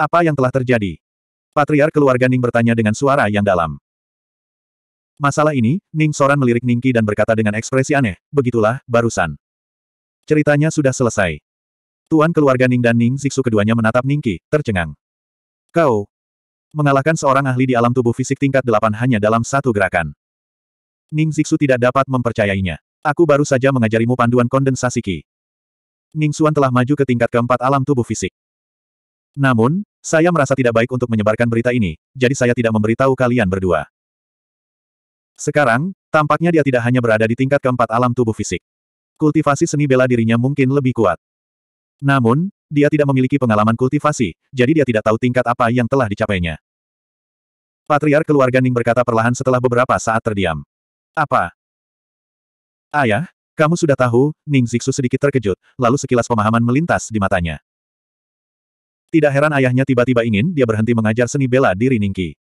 Apa yang telah terjadi? Patriar keluarga Ning bertanya dengan suara yang dalam. Masalah ini, Ning Soran melirik Ningki dan berkata dengan ekspresi aneh, begitulah, barusan. Ceritanya sudah selesai. Tuan keluarga Ning dan Ning Zixu keduanya menatap Ningki, tercengang. Kau, mengalahkan seorang ahli di alam tubuh fisik tingkat delapan hanya dalam satu gerakan. Ning Zixu tidak dapat mempercayainya. Aku baru saja mengajarimu panduan kondensasi Ki. Ning Xuan telah maju ke tingkat keempat alam tubuh fisik. Namun, saya merasa tidak baik untuk menyebarkan berita ini, jadi saya tidak memberitahu kalian berdua. Sekarang, tampaknya dia tidak hanya berada di tingkat keempat alam tubuh fisik. Kultivasi seni bela dirinya mungkin lebih kuat. Namun, dia tidak memiliki pengalaman kultivasi, jadi dia tidak tahu tingkat apa yang telah dicapainya. Patriar keluarga Ning berkata perlahan setelah beberapa saat terdiam. Apa? Ayah, kamu sudah tahu, Ning Zixu sedikit terkejut, lalu sekilas pemahaman melintas di matanya. Tidak heran ayahnya tiba-tiba ingin dia berhenti mengajar seni bela diri Ningki.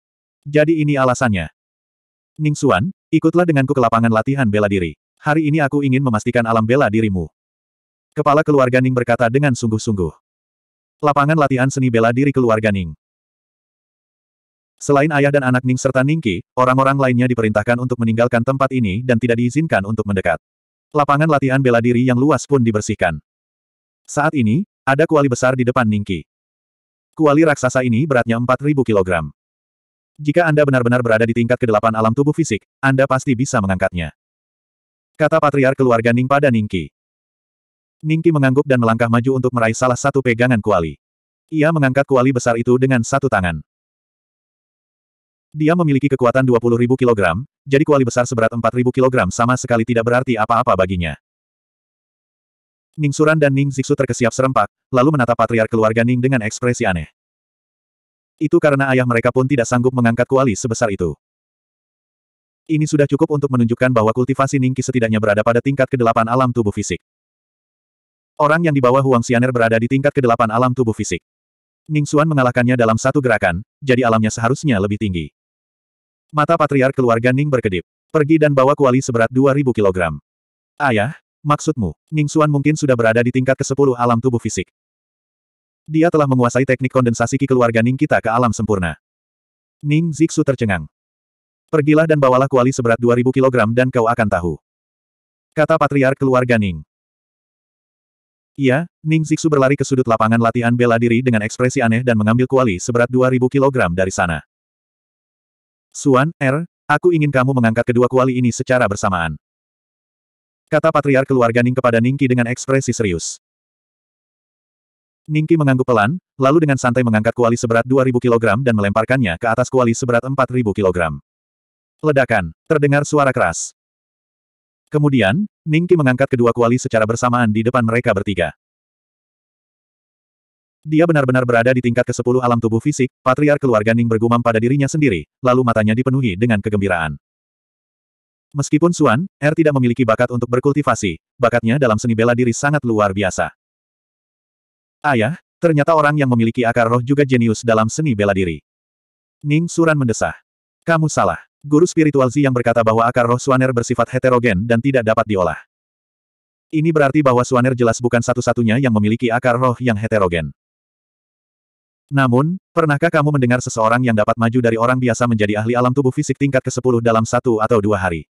Jadi ini alasannya. Ning Xuan, ikutlah denganku ke lapangan latihan bela diri. Hari ini aku ingin memastikan alam bela dirimu. Kepala keluarga Ning berkata dengan sungguh-sungguh. Lapangan latihan seni bela diri keluarga Ning. Selain ayah dan anak Ning serta Ningki, orang-orang lainnya diperintahkan untuk meninggalkan tempat ini dan tidak diizinkan untuk mendekat. Lapangan latihan bela diri yang luas pun dibersihkan. Saat ini, ada kuali besar di depan Ningki. Kuali raksasa ini beratnya 4.000 kg. Jika Anda benar-benar berada di tingkat kedelapan alam tubuh fisik, Anda pasti bisa mengangkatnya. Kata patriar keluarga Ning pada Ningki. Ningki mengangguk dan melangkah maju untuk meraih salah satu pegangan kuali. Ia mengangkat kuali besar itu dengan satu tangan. Dia memiliki kekuatan 20.000 kg, jadi kuali besar seberat 4.000 kg sama sekali tidak berarti apa-apa baginya. Ning Suran dan Ning Zixu terkesiap serempak, lalu menatap patriar keluarga Ning dengan ekspresi aneh. Itu karena ayah mereka pun tidak sanggup mengangkat kuali sebesar itu. Ini sudah cukup untuk menunjukkan bahwa kultivasi Ning Qi setidaknya berada pada tingkat ke-8 alam tubuh fisik. Orang yang di bawah Huang Xianer berada di tingkat ke-8 alam tubuh fisik. Ning Xuan mengalahkannya dalam satu gerakan, jadi alamnya seharusnya lebih tinggi. Mata patriark keluarga Ning berkedip. Pergi dan bawa kuali seberat 2000 kg. Ayah, maksudmu, Ning Xuan mungkin sudah berada di tingkat ke-10 alam tubuh fisik. Dia telah menguasai teknik kondensasi ki keluarga Ning kita ke alam sempurna. Ning Zixu tercengang. Pergilah dan bawalah kuali seberat 2000 kg dan kau akan tahu. Kata patriark keluarga Ning. Iya, Ning Zixu berlari ke sudut lapangan latihan bela diri dengan ekspresi aneh dan mengambil kuali seberat 2000 kg dari sana. Suan, Er, aku ingin kamu mengangkat kedua kuali ini secara bersamaan. Kata patriar keluarga Ning kepada Ningki dengan ekspresi serius. Ningki mengangguk pelan, lalu dengan santai mengangkat kuali seberat 2000 kg dan melemparkannya ke atas kuali seberat 4000 kg. Ledakan, terdengar suara keras. Kemudian, Ningki mengangkat kedua kuali secara bersamaan di depan mereka bertiga. Dia benar-benar berada di tingkat ke-10 alam tubuh fisik, Patriar keluarga Ning bergumam pada dirinya sendiri, lalu matanya dipenuhi dengan kegembiraan. Meskipun Suan, Er tidak memiliki bakat untuk berkultivasi, bakatnya dalam seni bela diri sangat luar biasa. Ayah, ternyata orang yang memiliki akar roh juga jenius dalam seni bela diri. Ning Suran mendesah. Kamu salah. Guru spiritual Zi yang berkata bahwa akar roh Suaner bersifat heterogen dan tidak dapat diolah. Ini berarti bahwa Suaner jelas bukan satu-satunya yang memiliki akar roh yang heterogen. Namun, pernahkah kamu mendengar seseorang yang dapat maju dari orang biasa menjadi ahli alam tubuh fisik tingkat ke-10 dalam satu atau dua hari?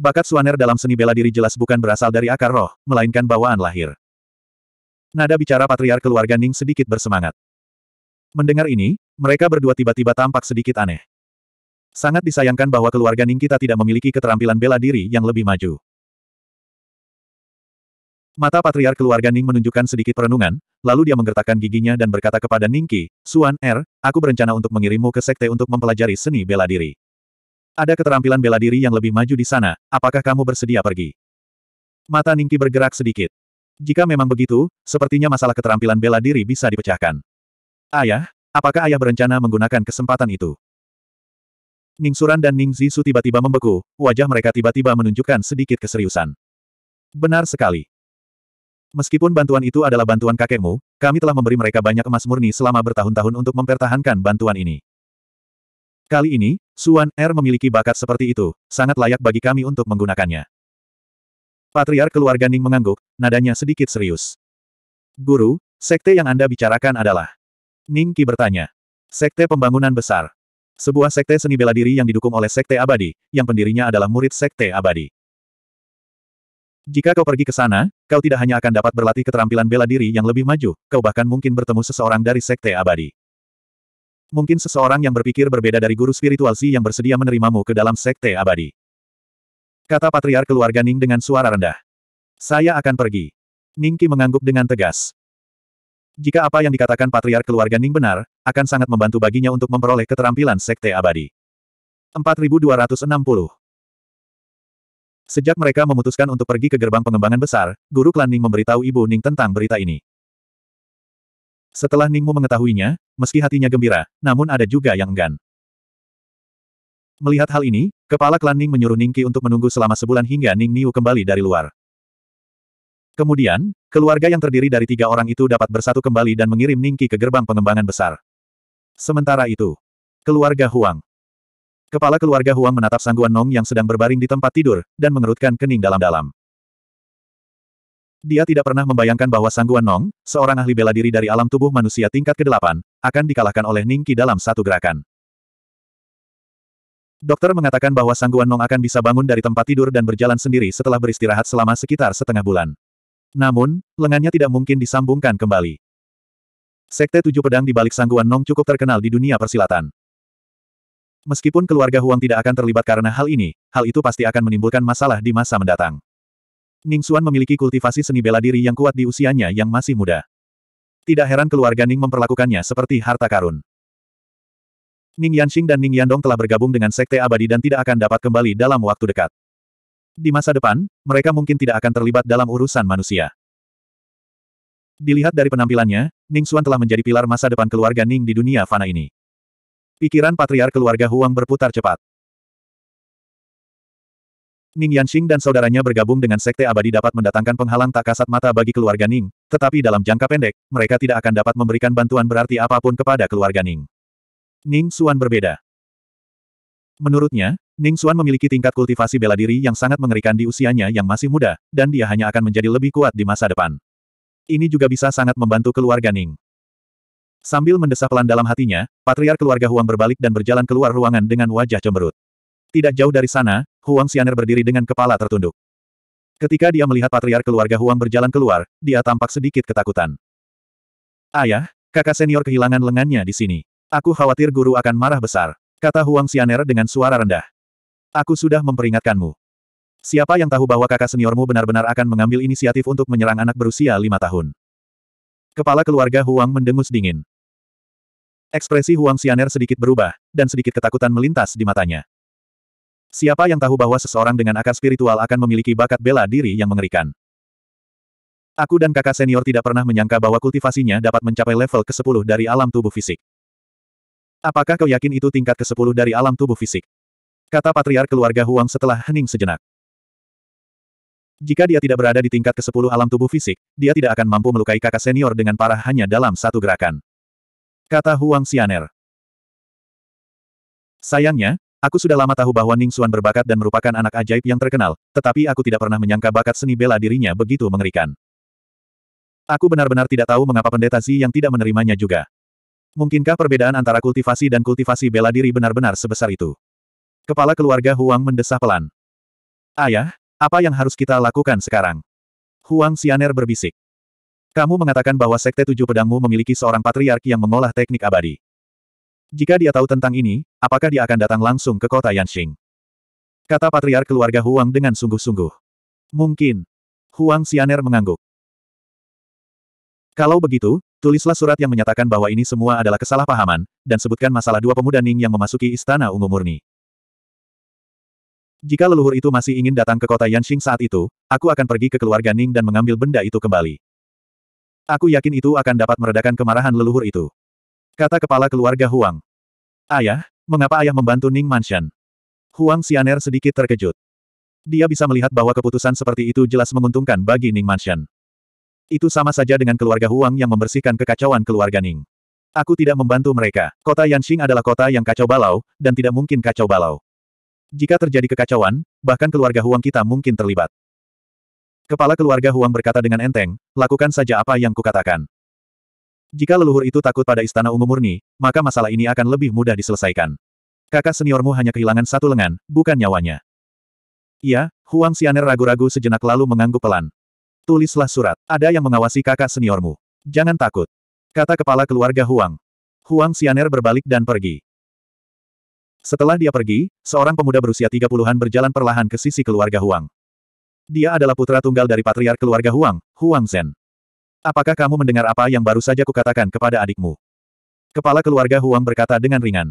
Bakat Suaner dalam seni bela diri jelas bukan berasal dari akar roh, melainkan bawaan lahir. Nada bicara patriar keluarga Ning sedikit bersemangat. Mendengar ini, mereka berdua tiba-tiba tampak sedikit aneh. Sangat disayangkan bahwa keluarga Ning kita tidak memiliki keterampilan bela diri yang lebih maju. Mata patriark keluarga Ning menunjukkan sedikit perenungan, lalu dia menggertakkan giginya dan berkata kepada Ningki, Suan Er, aku berencana untuk mengirimmu ke sekte untuk mempelajari seni bela diri. Ada keterampilan bela diri yang lebih maju di sana, apakah kamu bersedia pergi? Mata Ningki bergerak sedikit. Jika memang begitu, sepertinya masalah keterampilan bela diri bisa dipecahkan. Ayah, apakah ayah berencana menggunakan kesempatan itu? Ning Suran dan Ning Zisu tiba-tiba membeku, wajah mereka tiba-tiba menunjukkan sedikit keseriusan. Benar sekali. Meskipun bantuan itu adalah bantuan kakekmu, kami telah memberi mereka banyak emas murni selama bertahun-tahun untuk mempertahankan bantuan ini. Kali ini, Suan Er memiliki bakat seperti itu, sangat layak bagi kami untuk menggunakannya. Patriar keluarga Ning mengangguk, nadanya sedikit serius. Guru, sekte yang Anda bicarakan adalah? Ning Qi bertanya. Sekte pembangunan besar. Sebuah sekte seni bela diri yang didukung oleh sekte abadi, yang pendirinya adalah murid sekte abadi. Jika kau pergi ke sana, kau tidak hanya akan dapat berlatih keterampilan bela diri yang lebih maju, kau bahkan mungkin bertemu seseorang dari sekte abadi. Mungkin seseorang yang berpikir berbeda dari guru spiritual si yang bersedia menerimamu ke dalam sekte abadi. Kata Patriar keluarga Ning dengan suara rendah. Saya akan pergi. Ningki mengangguk dengan tegas. Jika apa yang dikatakan Patriar keluarga Ning benar, akan sangat membantu baginya untuk memperoleh keterampilan sekte abadi. 4260 Sejak mereka memutuskan untuk pergi ke gerbang pengembangan besar, Guru Klan Ning memberitahu Ibu Ning tentang berita ini. Setelah Ningmu mengetahuinya, meski hatinya gembira, namun ada juga yang enggan. Melihat hal ini, kepala klan Ning menyuruh Ningki untuk menunggu selama sebulan hingga Ning Niu kembali dari luar. Kemudian, keluarga yang terdiri dari tiga orang itu dapat bersatu kembali dan mengirim Ningki ke gerbang pengembangan besar. Sementara itu, keluarga Huang, Kepala keluarga Huang menatap Sangguan Nong yang sedang berbaring di tempat tidur, dan mengerutkan kening dalam-dalam. Dia tidak pernah membayangkan bahwa Sangguan Nong, seorang ahli bela diri dari alam tubuh manusia tingkat ke-8, akan dikalahkan oleh Ning Qi dalam satu gerakan. Dokter mengatakan bahwa Sangguan Nong akan bisa bangun dari tempat tidur dan berjalan sendiri setelah beristirahat selama sekitar setengah bulan. Namun, lengannya tidak mungkin disambungkan kembali. Sekte Tujuh Pedang di balik Sangguan Nong cukup terkenal di dunia persilatan. Meskipun keluarga Huang tidak akan terlibat karena hal ini, hal itu pasti akan menimbulkan masalah di masa mendatang. Ning Xuan memiliki kultivasi seni bela diri yang kuat di usianya yang masih muda. Tidak heran keluarga Ning memperlakukannya seperti harta karun. Ning Yanxing dan Ning Yandong telah bergabung dengan Sekte Abadi dan tidak akan dapat kembali dalam waktu dekat. Di masa depan, mereka mungkin tidak akan terlibat dalam urusan manusia. Dilihat dari penampilannya, Ning Xuan telah menjadi pilar masa depan keluarga Ning di dunia fana ini. Pikiran patriar keluarga Huang berputar cepat. Ning Yanxing dan saudaranya bergabung dengan Sekte Abadi dapat mendatangkan penghalang tak kasat mata bagi keluarga Ning, tetapi dalam jangka pendek, mereka tidak akan dapat memberikan bantuan berarti apapun kepada keluarga Ning. Ning Xuan berbeda. Menurutnya, Ning Xuan memiliki tingkat kultivasi bela diri yang sangat mengerikan di usianya yang masih muda, dan dia hanya akan menjadi lebih kuat di masa depan. Ini juga bisa sangat membantu keluarga Ning. Sambil mendesah pelan dalam hatinya, patriar keluarga Huang berbalik dan berjalan keluar ruangan dengan wajah cemberut. Tidak jauh dari sana, Huang Xianer berdiri dengan kepala tertunduk. Ketika dia melihat patriar keluarga Huang berjalan keluar, dia tampak sedikit ketakutan. Ayah, kakak senior kehilangan lengannya di sini. Aku khawatir guru akan marah besar, kata Huang Xianer dengan suara rendah. Aku sudah memperingatkanmu. Siapa yang tahu bahwa kakak seniormu benar-benar akan mengambil inisiatif untuk menyerang anak berusia lima tahun? Kepala keluarga Huang mendengus dingin. Ekspresi Huang Xianer sedikit berubah, dan sedikit ketakutan melintas di matanya. Siapa yang tahu bahwa seseorang dengan akar spiritual akan memiliki bakat bela diri yang mengerikan? Aku dan kakak senior tidak pernah menyangka bahwa kultivasinya dapat mencapai level ke-10 dari alam tubuh fisik. Apakah kau yakin itu tingkat ke-10 dari alam tubuh fisik? Kata Patriar keluarga Huang setelah hening sejenak. Jika dia tidak berada di tingkat ke-10 alam tubuh fisik, dia tidak akan mampu melukai kakak senior dengan parah hanya dalam satu gerakan kata Huang Xianer. Sayangnya, aku sudah lama tahu bahwa Ning Xuan berbakat dan merupakan anak ajaib yang terkenal, tetapi aku tidak pernah menyangka bakat seni bela dirinya begitu mengerikan. Aku benar-benar tidak tahu mengapa pendeta Zi yang tidak menerimanya juga. Mungkinkah perbedaan antara kultivasi dan kultivasi bela diri benar-benar sebesar itu? Kepala keluarga Huang mendesah pelan. Ayah, apa yang harus kita lakukan sekarang? Huang Xianer berbisik. Kamu mengatakan bahwa Sekte Tujuh Pedangmu memiliki seorang patriark yang mengolah teknik abadi. Jika dia tahu tentang ini, apakah dia akan datang langsung ke kota Yanxing? Kata patriark keluarga Huang dengan sungguh-sungguh. Mungkin. Huang Xianer mengangguk. Kalau begitu, tulislah surat yang menyatakan bahwa ini semua adalah kesalahpahaman, dan sebutkan masalah dua pemuda Ning yang memasuki istana ungu murni. Jika leluhur itu masih ingin datang ke kota Yanxing saat itu, aku akan pergi ke keluarga Ning dan mengambil benda itu kembali. Aku yakin itu akan dapat meredakan kemarahan leluhur itu. Kata kepala keluarga Huang. Ayah, mengapa ayah membantu Ning Mansion? Huang Xianer sedikit terkejut. Dia bisa melihat bahwa keputusan seperti itu jelas menguntungkan bagi Ning Mansion. Itu sama saja dengan keluarga Huang yang membersihkan kekacauan keluarga Ning. Aku tidak membantu mereka. Kota Yanxing adalah kota yang kacau balau, dan tidak mungkin kacau balau. Jika terjadi kekacauan, bahkan keluarga Huang kita mungkin terlibat. Kepala keluarga Huang berkata dengan enteng, lakukan saja apa yang kukatakan. Jika leluhur itu takut pada istana umum murni, maka masalah ini akan lebih mudah diselesaikan. Kakak seniormu hanya kehilangan satu lengan, bukan nyawanya. Iya, Huang Xianer ragu-ragu sejenak lalu mengangguk pelan. Tulislah surat, ada yang mengawasi kakak seniormu. Jangan takut. Kata kepala keluarga Huang. Huang Xianer berbalik dan pergi. Setelah dia pergi, seorang pemuda berusia 30-an berjalan perlahan ke sisi keluarga Huang. Dia adalah putra tunggal dari patriark keluarga Huang, Huang Zhen. Apakah kamu mendengar apa yang baru saja kukatakan kepada adikmu? Kepala keluarga Huang berkata dengan ringan.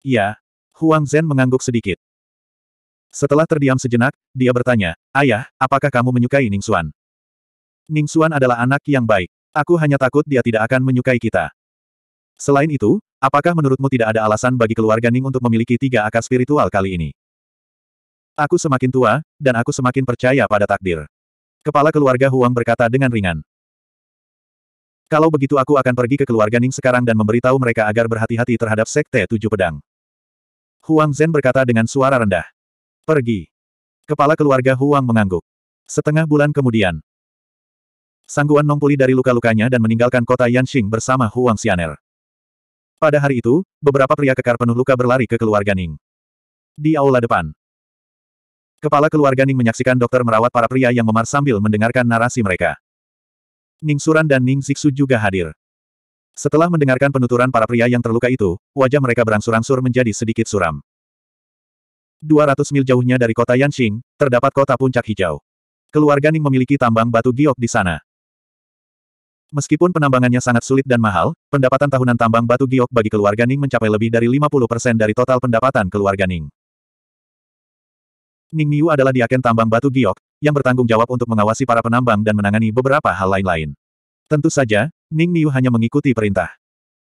Ya. Huang Zhen mengangguk sedikit. Setelah terdiam sejenak, dia bertanya, Ayah, apakah kamu menyukai Ning Xuan? Ning Xuan adalah anak yang baik. Aku hanya takut dia tidak akan menyukai kita. Selain itu, apakah menurutmu tidak ada alasan bagi keluarga Ning untuk memiliki tiga akar spiritual kali ini? Aku semakin tua, dan aku semakin percaya pada takdir. Kepala keluarga Huang berkata dengan ringan. Kalau begitu aku akan pergi ke keluarga Ning sekarang dan memberitahu mereka agar berhati-hati terhadap Sekte Tujuh Pedang. Huang Zhen berkata dengan suara rendah. Pergi. Kepala keluarga Huang mengangguk. Setengah bulan kemudian. Sangguan pulih dari luka-lukanya dan meninggalkan kota Yanxing bersama Huang Xianer. Pada hari itu, beberapa pria kekar penuh luka berlari ke keluarga Ning. Di aula depan, Kepala keluarga Ning menyaksikan dokter merawat para pria yang memar sambil mendengarkan narasi mereka. Ning Suran dan Ning Siksu juga hadir. Setelah mendengarkan penuturan para pria yang terluka itu, wajah mereka berangsur-angsur menjadi sedikit suram. 200 mil jauhnya dari kota Yanxing, terdapat kota puncak hijau. Keluarga Ning memiliki tambang batu giok di sana. Meskipun penambangannya sangat sulit dan mahal, pendapatan tahunan tambang batu giok bagi keluarga Ning mencapai lebih dari 50% dari total pendapatan keluarga Ning. Ning Niu adalah diaken tambang batu giok, yang bertanggung jawab untuk mengawasi para penambang dan menangani beberapa hal lain-lain. Tentu saja, Ning Niu hanya mengikuti perintah.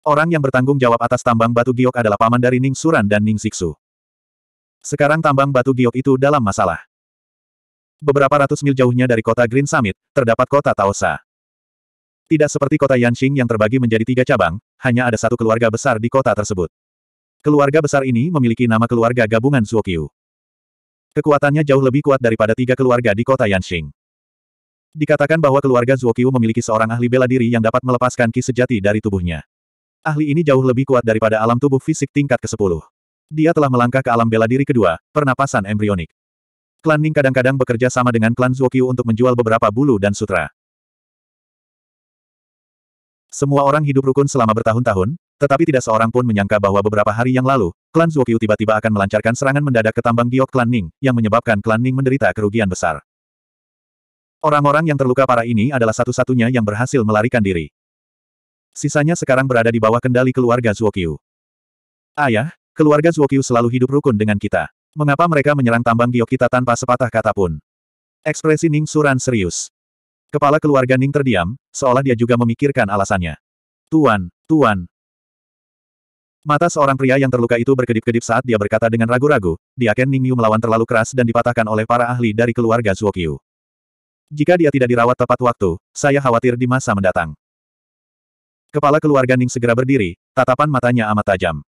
Orang yang bertanggung jawab atas tambang batu giok adalah paman dari Ning Suran dan Ning Siksu. Sekarang tambang batu giok itu dalam masalah. Beberapa ratus mil jauhnya dari kota Green Summit, terdapat kota Taosa. Tidak seperti kota Yanxing yang terbagi menjadi tiga cabang, hanya ada satu keluarga besar di kota tersebut. Keluarga besar ini memiliki nama keluarga gabungan Suokyu. Kekuatannya jauh lebih kuat daripada tiga keluarga di kota Yanxing. Dikatakan bahwa keluarga Zuokiu memiliki seorang ahli bela diri yang dapat melepaskan ki sejati dari tubuhnya. Ahli ini jauh lebih kuat daripada alam tubuh fisik tingkat ke-10. Dia telah melangkah ke alam bela diri kedua, pernapasan embrionik. Klan Ning kadang-kadang bekerja sama dengan klan Zuokiu untuk menjual beberapa bulu dan sutra. Semua orang hidup rukun selama bertahun-tahun, tetapi tidak seorang pun menyangka bahwa beberapa hari yang lalu, klan Zuokyu tiba-tiba akan melancarkan serangan mendadak ke tambang giok klan Ning, yang menyebabkan klan Ning menderita kerugian besar. Orang-orang yang terluka parah ini adalah satu-satunya yang berhasil melarikan diri. Sisanya sekarang berada di bawah kendali keluarga Zuokyu. Ayah, keluarga Zuokyu selalu hidup rukun dengan kita. Mengapa mereka menyerang tambang giok kita tanpa sepatah kata pun? Ekspresi Ning Suran serius. Kepala keluarga Ning terdiam, seolah dia juga memikirkan alasannya. Tuan, tuan, Mata seorang pria yang terluka itu berkedip-kedip saat dia berkata dengan ragu-ragu, dia Ken Ningyu melawan terlalu keras dan dipatahkan oleh para ahli dari keluarga Zuokyu. Jika dia tidak dirawat tepat waktu, saya khawatir di masa mendatang. Kepala keluarga Ning segera berdiri, tatapan matanya amat tajam.